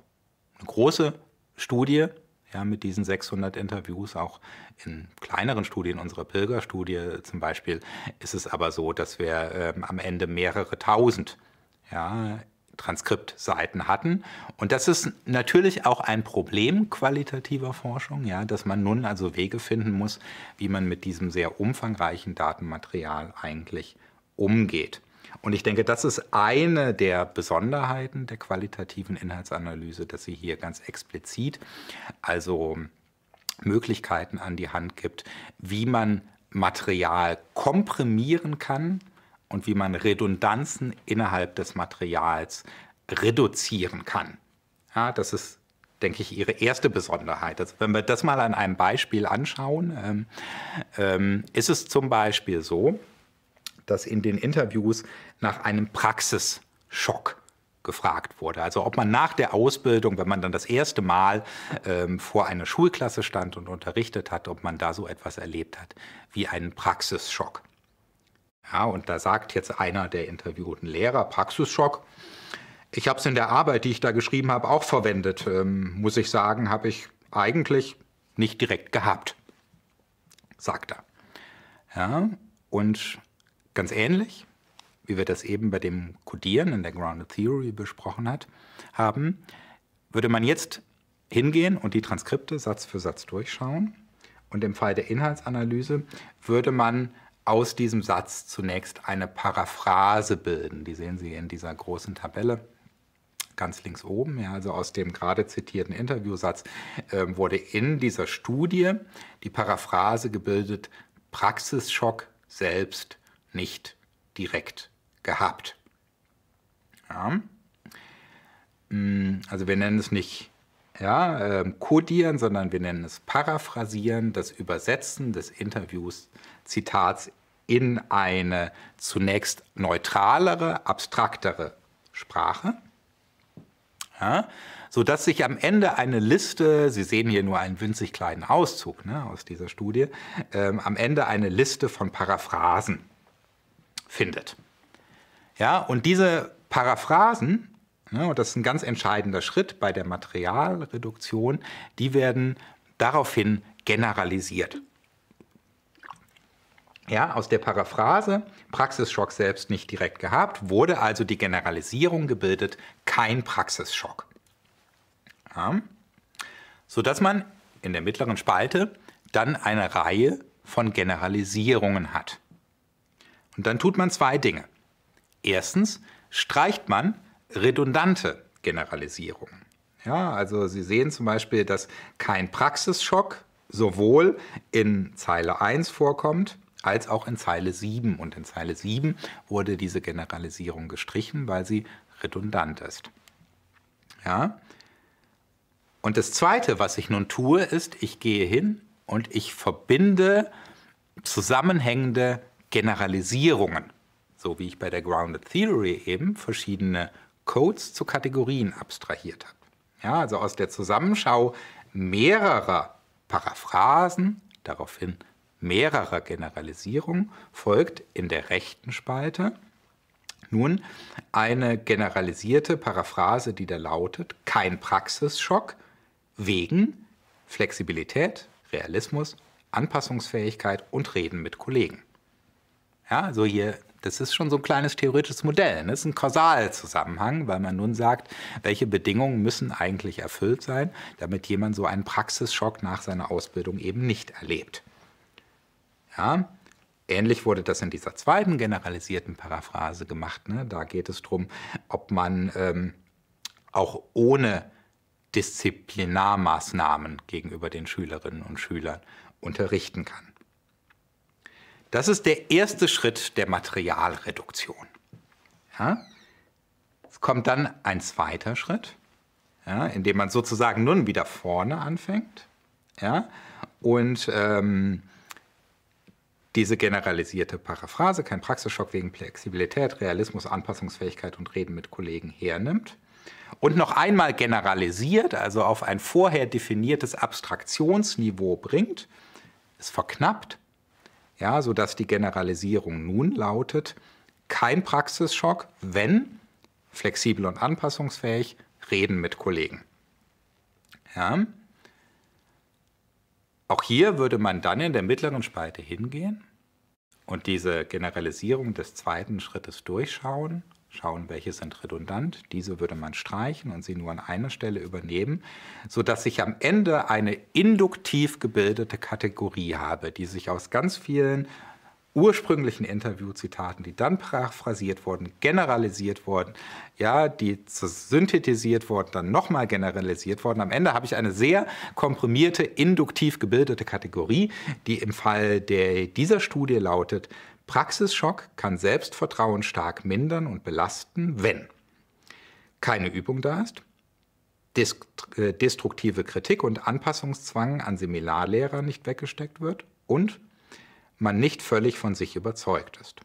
eine große Studie, ja, mit diesen 600 Interviews. Auch in kleineren Studien, unserer Pilgerstudie zum Beispiel, ist es aber so, dass wir ähm, am Ende mehrere tausend ja, Transkriptseiten hatten. Und das ist natürlich auch ein Problem qualitativer Forschung, ja, dass man nun also Wege finden muss, wie man mit diesem sehr umfangreichen Datenmaterial eigentlich umgeht. Und ich denke, das ist eine der Besonderheiten der qualitativen Inhaltsanalyse, dass sie hier ganz explizit also Möglichkeiten an die Hand gibt, wie man Material komprimieren kann und wie man Redundanzen innerhalb des Materials reduzieren kann. Ja, das ist denke ich, ihre erste Besonderheit. Also wenn wir das mal an einem Beispiel anschauen, ähm, ähm, ist es zum Beispiel so, dass in den Interviews nach einem Praxisschock gefragt wurde. Also ob man nach der Ausbildung, wenn man dann das erste Mal ähm, vor einer Schulklasse stand und unterrichtet hat, ob man da so etwas erlebt hat wie einen Praxisschock. Ja, und da sagt jetzt einer der interviewten Lehrer, Praxisschock. Ich habe es in der Arbeit, die ich da geschrieben habe, auch verwendet. Ähm, muss ich sagen, habe ich eigentlich nicht direkt gehabt, sagt er. Ja, und ganz ähnlich, wie wir das eben bei dem Codieren in der Grounded Theory besprochen hat, haben, würde man jetzt hingehen und die Transkripte Satz für Satz durchschauen. Und im Fall der Inhaltsanalyse würde man aus diesem Satz zunächst eine Paraphrase bilden. Die sehen Sie in dieser großen Tabelle ganz links oben. Ja, also aus dem gerade zitierten Interviewsatz äh, wurde in dieser Studie die Paraphrase gebildet, Praxisschock selbst nicht direkt gehabt. Ja. Mm, also wir nennen es nicht ja, ähm, kodieren, sondern wir nennen es paraphrasieren, das Übersetzen des Interviews, Zitats in eine zunächst neutralere, abstraktere Sprache. Ja, sodass sich am Ende eine Liste, Sie sehen hier nur einen winzig kleinen Auszug ne, aus dieser Studie, ähm, am Ende eine Liste von Paraphrasen findet. Ja, und diese Paraphrasen, ne, und das ist ein ganz entscheidender Schritt bei der Materialreduktion, die werden daraufhin generalisiert. Ja, aus der Paraphrase Praxisschock selbst nicht direkt gehabt, wurde also die Generalisierung gebildet, kein Praxisschock. Ja. Sodass man in der mittleren Spalte dann eine Reihe von Generalisierungen hat. Und dann tut man zwei Dinge. Erstens streicht man redundante Generalisierungen. Ja, also Sie sehen zum Beispiel, dass kein Praxisschock sowohl in Zeile 1 vorkommt, als auch in Zeile 7. Und in Zeile 7 wurde diese Generalisierung gestrichen, weil sie redundant ist. Ja? Und das Zweite, was ich nun tue, ist, ich gehe hin und ich verbinde zusammenhängende Generalisierungen, so wie ich bei der Grounded Theory eben verschiedene Codes zu Kategorien abstrahiert habe. Ja, also aus der Zusammenschau mehrerer Paraphrasen, daraufhin mehrerer Generalisierungen, folgt in der rechten Spalte nun eine generalisierte Paraphrase, die da lautet, kein Praxisschock wegen Flexibilität, Realismus, Anpassungsfähigkeit und Reden mit Kollegen. Ja, also hier, das ist schon so ein kleines theoretisches Modell. Ne? Das ist ein Kausalzusammenhang, weil man nun sagt, welche Bedingungen müssen eigentlich erfüllt sein, damit jemand so einen Praxisschock nach seiner Ausbildung eben nicht erlebt. Ja, Ähnlich wurde das in dieser zweiten generalisierten Paraphrase gemacht. Ne? Da geht es darum, ob man ähm, auch ohne Disziplinarmaßnahmen gegenüber den Schülerinnen und Schülern unterrichten kann. Das ist der erste Schritt der Materialreduktion. Ja? Es kommt dann ein zweiter Schritt, ja, indem man sozusagen nun wieder vorne anfängt ja, und ähm, diese generalisierte Paraphrase, kein Praxisschock wegen Flexibilität, Realismus, Anpassungsfähigkeit und Reden mit Kollegen hernimmt und noch einmal generalisiert, also auf ein vorher definiertes Abstraktionsniveau bringt, es verknappt ja, sodass die Generalisierung nun lautet, kein Praxisschock, wenn flexibel und anpassungsfähig, reden mit Kollegen. Ja. Auch hier würde man dann in der mittleren Spalte hingehen und diese Generalisierung des zweiten Schrittes durchschauen schauen, welche sind redundant. Diese würde man streichen und sie nur an einer Stelle übernehmen, sodass ich am Ende eine induktiv gebildete Kategorie habe, die sich aus ganz vielen ursprünglichen Interviewzitaten, die dann paraphrasiert wurden, generalisiert wurden, ja, die synthetisiert wurden, dann nochmal generalisiert wurden. Am Ende habe ich eine sehr komprimierte, induktiv gebildete Kategorie, die im Fall der, dieser Studie lautet Praxisschock kann Selbstvertrauen stark mindern und belasten, wenn keine Übung da ist, äh, destruktive Kritik und Anpassungszwang an Seminarlehrer nicht weggesteckt wird und man nicht völlig von sich überzeugt ist.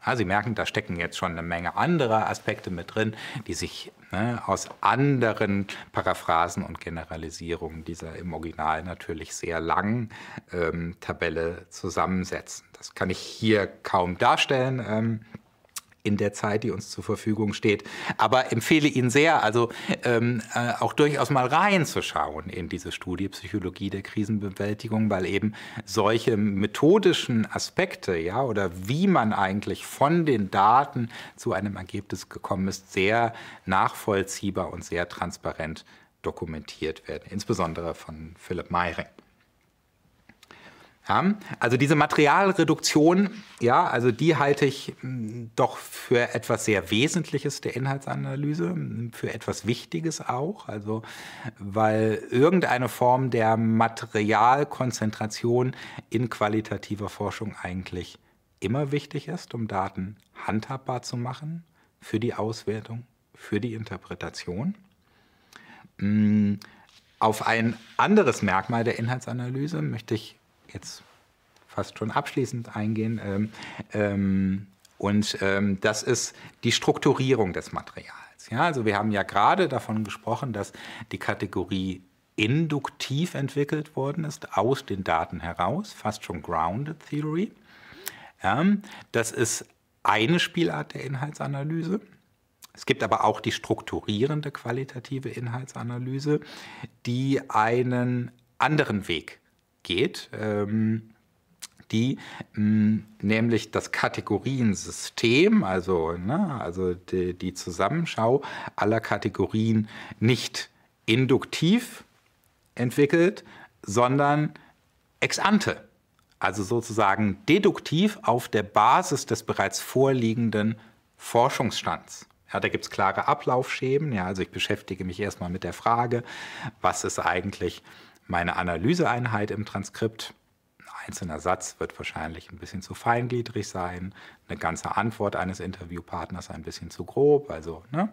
Ah, Sie merken, da stecken jetzt schon eine Menge anderer Aspekte mit drin, die sich ne, aus anderen Paraphrasen und Generalisierungen dieser im Original natürlich sehr langen ähm, Tabelle zusammensetzen. Das kann ich hier kaum darstellen. Ähm, in der Zeit, die uns zur Verfügung steht. Aber empfehle Ihnen sehr, also ähm, äh, auch durchaus mal reinzuschauen in diese Studie Psychologie der Krisenbewältigung, weil eben solche methodischen Aspekte, ja, oder wie man eigentlich von den Daten zu einem Ergebnis gekommen ist, sehr nachvollziehbar und sehr transparent dokumentiert werden, insbesondere von Philipp Meiring. Ja, also diese Materialreduktion, ja, also die halte ich hm, doch für etwas sehr Wesentliches der Inhaltsanalyse, hm, für etwas Wichtiges auch, also weil irgendeine Form der Materialkonzentration in qualitativer Forschung eigentlich immer wichtig ist, um Daten handhabbar zu machen für die Auswertung, für die Interpretation. Hm, auf ein anderes Merkmal der Inhaltsanalyse möchte ich jetzt fast schon abschließend eingehen. Ähm, ähm, und ähm, das ist die Strukturierung des Materials. Ja, also wir haben ja gerade davon gesprochen, dass die Kategorie induktiv entwickelt worden ist, aus den Daten heraus, fast schon Grounded Theory. das ist eine Spielart der Inhaltsanalyse. Es gibt aber auch die strukturierende qualitative Inhaltsanalyse, die einen anderen Weg geht, ähm, die mh, mm, nämlich das Kategoriensystem, also, ne, also die, die Zusammenschau aller Kategorien nicht induktiv entwickelt, sondern ex ante, also sozusagen deduktiv auf der Basis des bereits vorliegenden Forschungsstands. Ja, da gibt es klare Ablaufschemen. Ja, also ich beschäftige mich erstmal mit der Frage, was ist eigentlich meine Analyseeinheit im Transkript. Ein einzelner Satz wird wahrscheinlich ein bisschen zu feingliedrig sein, eine ganze Antwort eines Interviewpartners ein bisschen zu grob. Also ne?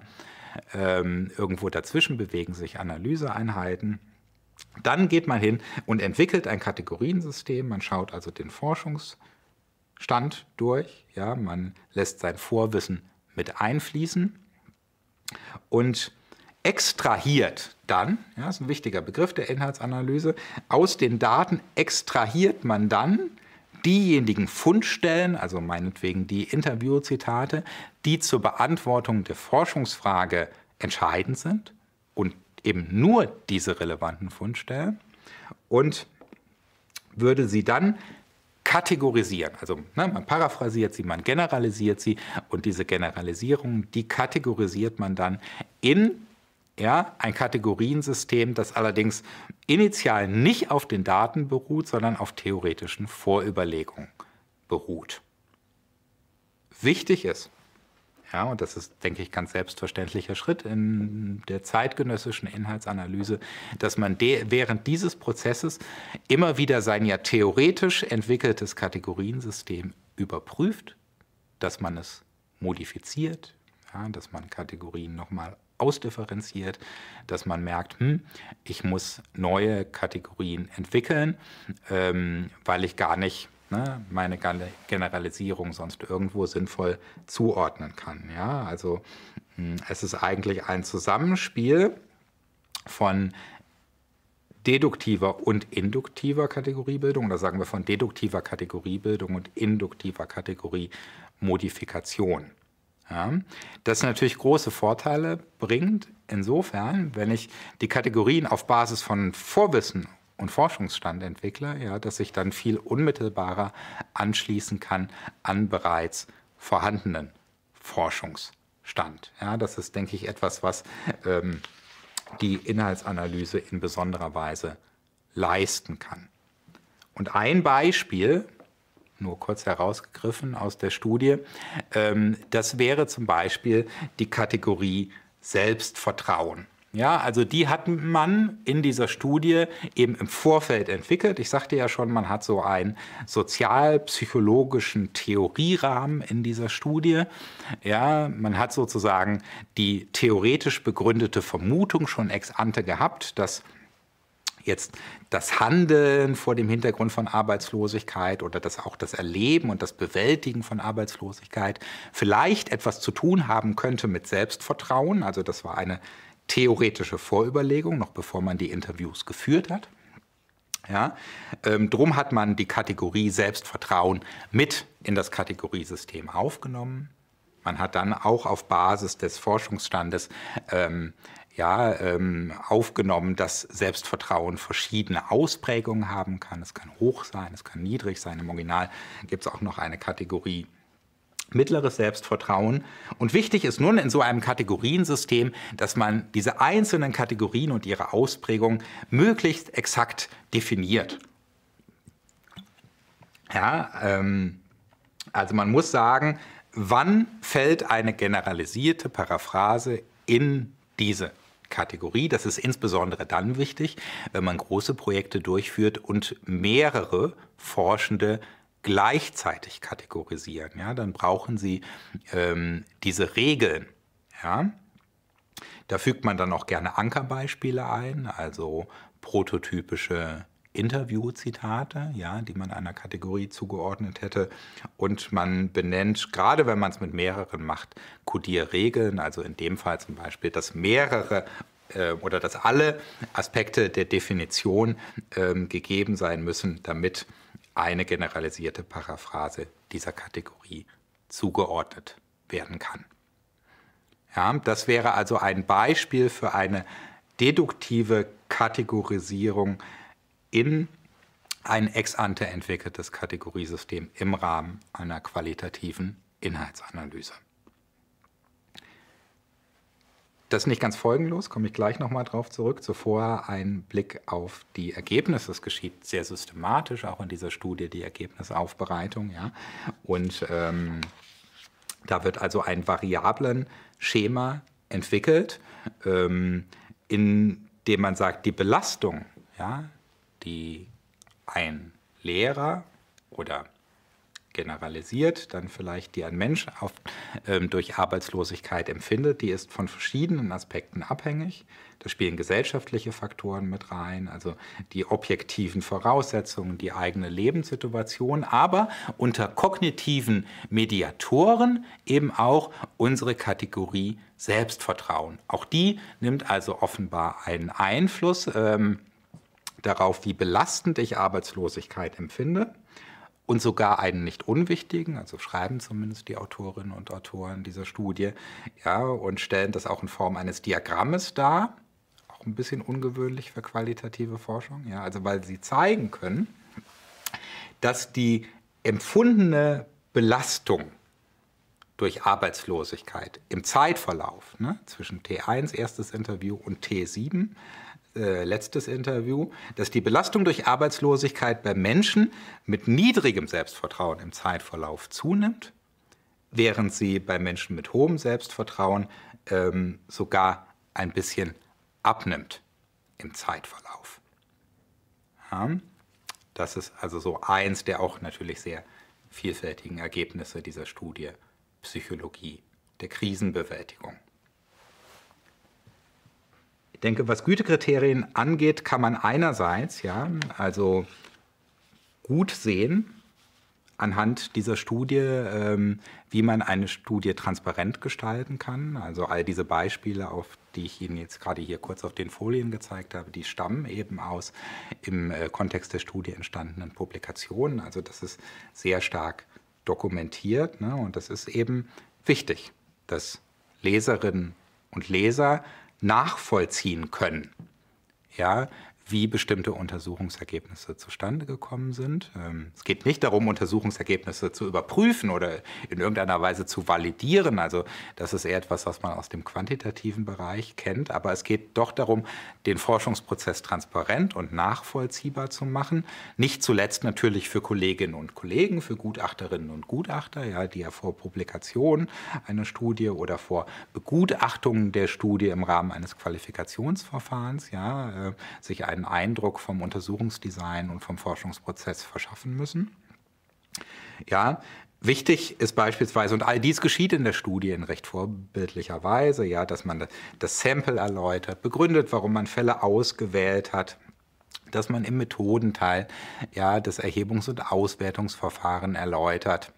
ähm, irgendwo dazwischen bewegen sich Analyseeinheiten. Dann geht man hin und entwickelt ein Kategoriensystem. Man schaut also den Forschungsstand durch. Ja, man lässt sein Vorwissen mit einfließen und extrahiert dann, ja, ist ein wichtiger Begriff der Inhaltsanalyse, aus den Daten extrahiert man dann diejenigen Fundstellen, also meinetwegen die Interviewzitate, die zur Beantwortung der Forschungsfrage entscheidend sind und eben nur diese relevanten Fundstellen und würde sie dann kategorisieren. Also ne, man paraphrasiert sie, man generalisiert sie und diese Generalisierung, die kategorisiert man dann in ja, ein Kategoriensystem, das allerdings initial nicht auf den Daten beruht, sondern auf theoretischen Vorüberlegungen beruht. Wichtig ist, ja, und das ist, denke ich, ganz selbstverständlicher Schritt in der zeitgenössischen Inhaltsanalyse, dass man während dieses Prozesses immer wieder sein ja theoretisch entwickeltes Kategoriensystem überprüft, dass man es modifiziert, ja, dass man Kategorien nochmal ausdifferenziert, dass man merkt, hm, ich muss neue Kategorien entwickeln, ähm, weil ich gar nicht ne, meine Generalisierung sonst irgendwo sinnvoll zuordnen kann. Ja? Also hm, es ist eigentlich ein Zusammenspiel von deduktiver und induktiver Kategoriebildung oder sagen wir von deduktiver Kategoriebildung und induktiver Kategoriemodifikation. Ja, das natürlich große Vorteile bringt, insofern, wenn ich die Kategorien auf Basis von Vorwissen und Forschungsstand entwickle, ja, dass ich dann viel unmittelbarer anschließen kann an bereits vorhandenen Forschungsstand. Ja, das ist, denke ich, etwas, was ähm, die Inhaltsanalyse in besonderer Weise leisten kann. Und ein Beispiel, nur kurz herausgegriffen aus der Studie. Ähm, das wäre zum Beispiel die Kategorie Selbstvertrauen. Ja, also die hat man in dieser Studie eben im Vorfeld entwickelt. Ich sagte ja schon, man hat so einen sozialpsychologischen Theorierahmen in dieser Studie. Ja, man hat sozusagen die theoretisch begründete Vermutung schon ex ante gehabt, dass jetzt das Handeln vor dem Hintergrund von Arbeitslosigkeit oder das auch das Erleben und das Bewältigen von Arbeitslosigkeit vielleicht etwas zu tun haben könnte mit Selbstvertrauen. Also das war eine theoretische Vorüberlegung, noch bevor man die Interviews geführt hat. Ja, ähm, drum hat man die Kategorie Selbstvertrauen mit in das Kategoriesystem aufgenommen. Man hat dann auch auf Basis des Forschungsstandes ähm, ja, ähm, aufgenommen, dass Selbstvertrauen verschiedene Ausprägungen haben kann. Es kann hoch sein, es kann niedrig sein. Im Original gibt es auch noch eine Kategorie mittleres Selbstvertrauen. Und wichtig ist nun in so einem Kategoriensystem, dass man diese einzelnen Kategorien und ihre Ausprägung möglichst exakt definiert. Ja, ähm, also man muss sagen, wann fällt eine generalisierte Paraphrase in diese Kategorie. Das ist insbesondere dann wichtig, wenn man große Projekte durchführt und mehrere Forschende gleichzeitig kategorisieren. Ja, dann brauchen sie ähm, diese Regeln. Ja. Da fügt man dann auch gerne Ankerbeispiele ein, also prototypische Interviewzitate, ja, die man einer Kategorie zugeordnet hätte. Und man benennt, gerade wenn man es mit mehreren macht, Codierregeln, also in dem Fall zum Beispiel, dass mehrere äh, oder dass alle Aspekte der Definition ähm, gegeben sein müssen, damit eine generalisierte Paraphrase dieser Kategorie zugeordnet werden kann. Ja, das wäre also ein Beispiel für eine deduktive Kategorisierung in ein ex ante entwickeltes Kategoriesystem im Rahmen einer qualitativen Inhaltsanalyse. Das ist nicht ganz folgenlos, komme ich gleich nochmal drauf zurück. Zuvor ein Blick auf die Ergebnisse. Es geschieht sehr systematisch, auch in dieser Studie die Ergebnisaufbereitung. Ja? Und ähm, da wird also ein variablen Schema entwickelt, ähm, in dem man sagt, die Belastung ja, die ein Lehrer oder generalisiert dann vielleicht, die ein Mensch auf, äh, durch Arbeitslosigkeit empfindet, die ist von verschiedenen Aspekten abhängig. Da spielen gesellschaftliche Faktoren mit rein, also die objektiven Voraussetzungen, die eigene Lebenssituation, aber unter kognitiven Mediatoren eben auch unsere Kategorie Selbstvertrauen. Auch die nimmt also offenbar einen Einfluss. Ähm, darauf, wie belastend ich Arbeitslosigkeit empfinde und sogar einen nicht unwichtigen, also schreiben zumindest die Autorinnen und Autoren dieser Studie, ja, und stellen das auch in Form eines Diagrammes dar, auch ein bisschen ungewöhnlich für qualitative Forschung, ja, also weil sie zeigen können, dass die empfundene Belastung durch Arbeitslosigkeit im Zeitverlauf ne, zwischen T1 erstes Interview und T7 äh, letztes Interview, dass die Belastung durch Arbeitslosigkeit bei Menschen mit niedrigem Selbstvertrauen im Zeitverlauf zunimmt, während sie bei Menschen mit hohem Selbstvertrauen ähm, sogar ein bisschen abnimmt im Zeitverlauf. Ja, das ist also so eins der auch natürlich sehr vielfältigen Ergebnisse dieser Studie Psychologie der Krisenbewältigung denke, was Gütekriterien angeht, kann man einerseits, ja, also gut sehen, anhand dieser Studie, ähm, wie man eine Studie transparent gestalten kann. Also all diese Beispiele, auf die ich Ihnen jetzt gerade hier kurz auf den Folien gezeigt habe, die stammen eben aus im äh, Kontext der Studie entstandenen Publikationen. Also das ist sehr stark dokumentiert ne? und das ist eben wichtig, dass Leserinnen und Leser nachvollziehen können. Ja, wie bestimmte Untersuchungsergebnisse zustande gekommen sind. Ähm, es geht nicht darum, Untersuchungsergebnisse zu überprüfen oder in irgendeiner Weise zu validieren. Also das ist eher etwas, was man aus dem quantitativen Bereich kennt. Aber es geht doch darum, den Forschungsprozess transparent und nachvollziehbar zu machen. Nicht zuletzt natürlich für Kolleginnen und Kollegen, für Gutachterinnen und Gutachter, ja, die ja vor Publikation einer Studie oder vor Begutachtung der Studie im Rahmen eines Qualifikationsverfahrens ja, äh, sich ein einen Eindruck vom Untersuchungsdesign und vom Forschungsprozess verschaffen müssen. Ja, Wichtig ist beispielsweise, und all dies geschieht in der Studie in recht vorbildlicher Weise, ja, dass man das Sample erläutert, begründet, warum man Fälle ausgewählt hat, dass man im Methodenteil ja, das Erhebungs- und Auswertungsverfahren erläutert,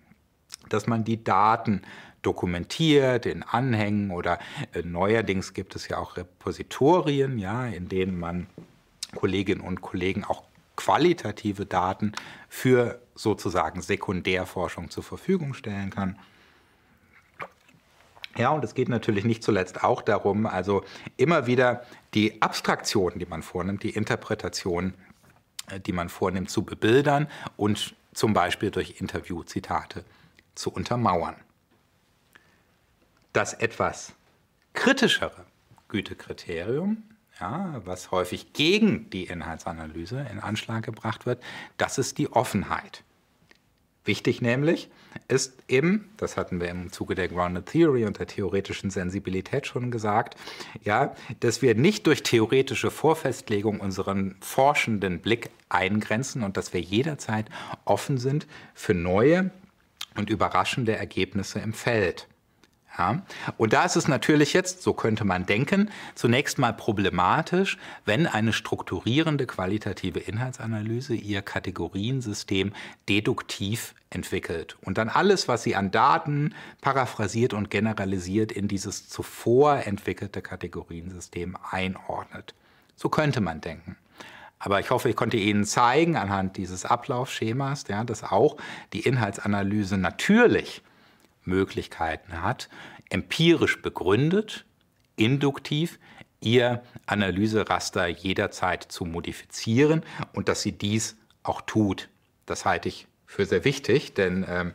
dass man die Daten dokumentiert in Anhängen oder äh, neuerdings gibt es ja auch Repositorien, ja, in denen man Kolleginnen und Kollegen auch qualitative Daten für sozusagen Sekundärforschung zur Verfügung stellen kann. Ja, und es geht natürlich nicht zuletzt auch darum, also immer wieder die Abstraktionen, die man vornimmt, die Interpretationen, äh, die man vornimmt, zu bebildern und zum Beispiel durch Interviewzitate zu untermauern. Das etwas kritischere Gütekriterium ja, was häufig gegen die Inhaltsanalyse in Anschlag gebracht wird, das ist die Offenheit. Wichtig nämlich ist eben, das hatten wir im Zuge der Grounded Theory und der theoretischen Sensibilität schon gesagt, ja, dass wir nicht durch theoretische Vorfestlegung unseren forschenden Blick eingrenzen und dass wir jederzeit offen sind für neue und überraschende Ergebnisse im Feld. Ja? Und da ist es natürlich jetzt, so könnte man denken, zunächst mal problematisch, wenn eine strukturierende qualitative Inhaltsanalyse ihr Kategoriensystem deduktiv entwickelt und dann alles, was sie an Daten paraphrasiert und generalisiert in dieses zuvor entwickelte Kategoriensystem einordnet. So könnte man denken. Aber ich hoffe, ich konnte Ihnen zeigen, anhand dieses Ablaufschemas, ja, dass auch die Inhaltsanalyse natürlich Möglichkeiten hat, empirisch begründet, induktiv ihr Analyseraster jederzeit zu modifizieren und dass sie dies auch tut. Das halte ich für sehr wichtig, denn ähm,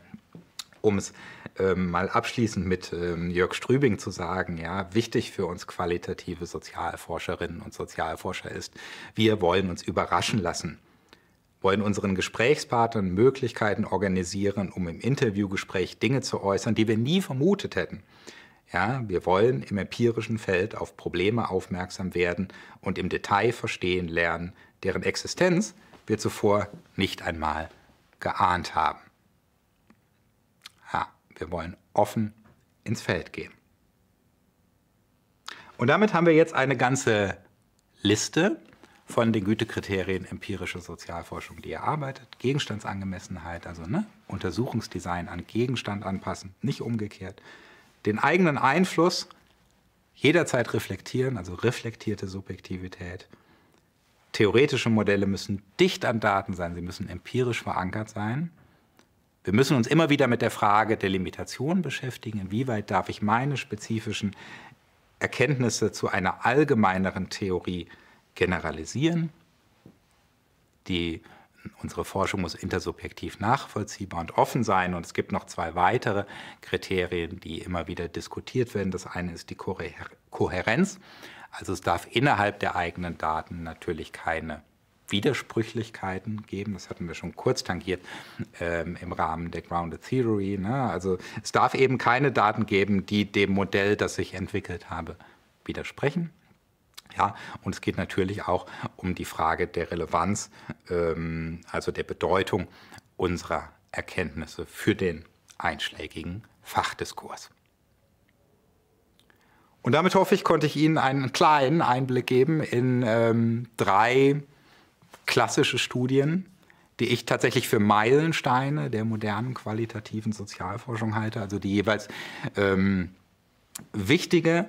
um es ähm, mal abschließend mit ähm, Jörg Strübing zu sagen, ja, wichtig für uns qualitative Sozialforscherinnen und Sozialforscher ist, wir wollen uns überraschen lassen wollen unseren Gesprächspartnern Möglichkeiten organisieren, um im Interviewgespräch Dinge zu äußern, die wir nie vermutet hätten. Ja, wir wollen im empirischen Feld auf Probleme aufmerksam werden und im Detail verstehen lernen, deren Existenz wir zuvor nicht einmal geahnt haben. Ja, wir wollen offen ins Feld gehen. Und damit haben wir jetzt eine ganze Liste von den Gütekriterien empirische Sozialforschung, die er arbeitet. Gegenstandsangemessenheit, also ne, Untersuchungsdesign an Gegenstand anpassen, nicht umgekehrt. Den eigenen Einfluss jederzeit reflektieren, also reflektierte Subjektivität. Theoretische Modelle müssen dicht an Daten sein, sie müssen empirisch verankert sein. Wir müssen uns immer wieder mit der Frage der Limitation beschäftigen, inwieweit darf ich meine spezifischen Erkenntnisse zu einer allgemeineren Theorie generalisieren. Die, unsere Forschung muss intersubjektiv nachvollziehbar und offen sein. Und es gibt noch zwei weitere Kriterien, die immer wieder diskutiert werden. Das eine ist die Kohärenz. Also es darf innerhalb der eigenen Daten natürlich keine Widersprüchlichkeiten geben. Das hatten wir schon kurz tangiert ähm, im Rahmen der Grounded Theory. Ne? Also es darf eben keine Daten geben, die dem Modell, das ich entwickelt habe, widersprechen. Ja, und es geht natürlich auch um die Frage der Relevanz, ähm, also der Bedeutung unserer Erkenntnisse für den einschlägigen Fachdiskurs. Und damit hoffe ich, konnte ich Ihnen einen kleinen Einblick geben in ähm, drei klassische Studien, die ich tatsächlich für Meilensteine der modernen qualitativen Sozialforschung halte, also die jeweils ähm, wichtige,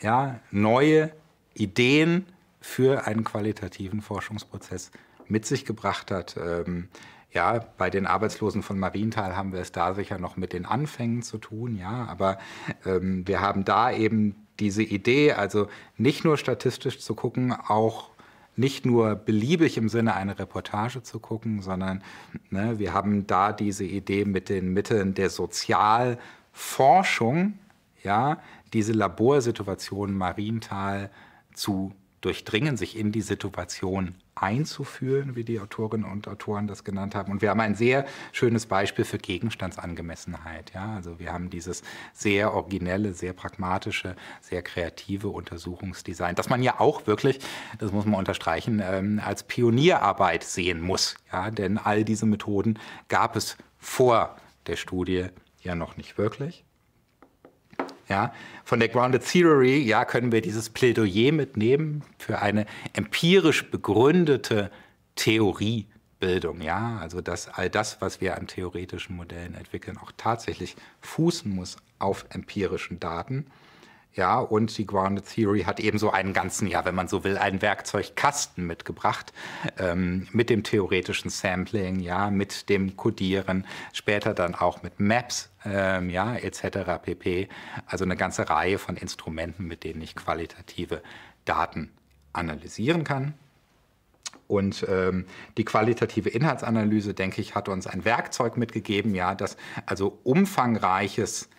ja, neue Ideen für einen qualitativen Forschungsprozess mit sich gebracht hat. Ähm, ja, bei den Arbeitslosen von Marienthal haben wir es da sicher noch mit den Anfängen zu tun, ja, aber ähm, wir haben da eben diese Idee, also nicht nur statistisch zu gucken, auch nicht nur beliebig im Sinne einer Reportage zu gucken, sondern ne, wir haben da diese Idee mit den Mitteln der Sozialforschung, ja, diese Laborsituation Marienthal zu durchdringen, sich in die Situation einzufühlen, wie die Autorinnen und Autoren das genannt haben. Und wir haben ein sehr schönes Beispiel für Gegenstandsangemessenheit. Ja? Also wir haben dieses sehr originelle, sehr pragmatische, sehr kreative Untersuchungsdesign, das man ja auch wirklich, das muss man unterstreichen, ähm, als Pionierarbeit sehen muss. Ja? Denn all diese Methoden gab es vor der Studie ja noch nicht wirklich. Ja, von der Grounded Theory ja, können wir dieses Plädoyer mitnehmen für eine empirisch begründete Theoriebildung. Ja, also dass all das, was wir an theoretischen Modellen entwickeln, auch tatsächlich fußen muss auf empirischen Daten. Ja, und die Grounded Theory hat ebenso einen ganzen, ja, wenn man so will, einen Werkzeugkasten mitgebracht ähm, mit dem theoretischen Sampling, ja, mit dem Codieren, später dann auch mit Maps, ähm, ja, etc. pp. Also eine ganze Reihe von Instrumenten, mit denen ich qualitative Daten analysieren kann. Und ähm, die qualitative Inhaltsanalyse, denke ich, hat uns ein Werkzeug mitgegeben, ja, das also umfangreiches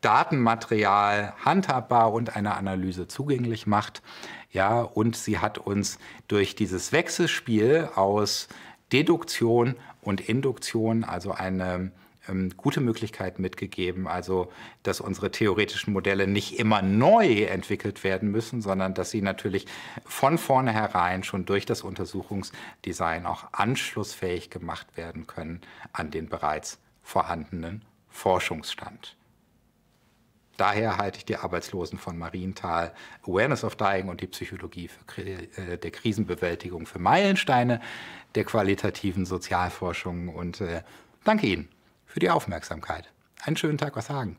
Datenmaterial handhabbar und einer Analyse zugänglich macht. Ja, und sie hat uns durch dieses Wechselspiel aus Deduktion und Induktion, also eine ähm, gute Möglichkeit mitgegeben, also dass unsere theoretischen Modelle nicht immer neu entwickelt werden müssen, sondern dass sie natürlich von vornherein schon durch das Untersuchungsdesign auch anschlussfähig gemacht werden können an den bereits vorhandenen Forschungsstand. Daher halte ich die Arbeitslosen von Marienthal, Awareness of Dying und die Psychologie für, äh, der Krisenbewältigung für Meilensteine der qualitativen Sozialforschung. Und äh, danke Ihnen für die Aufmerksamkeit. Einen schönen Tag was sagen.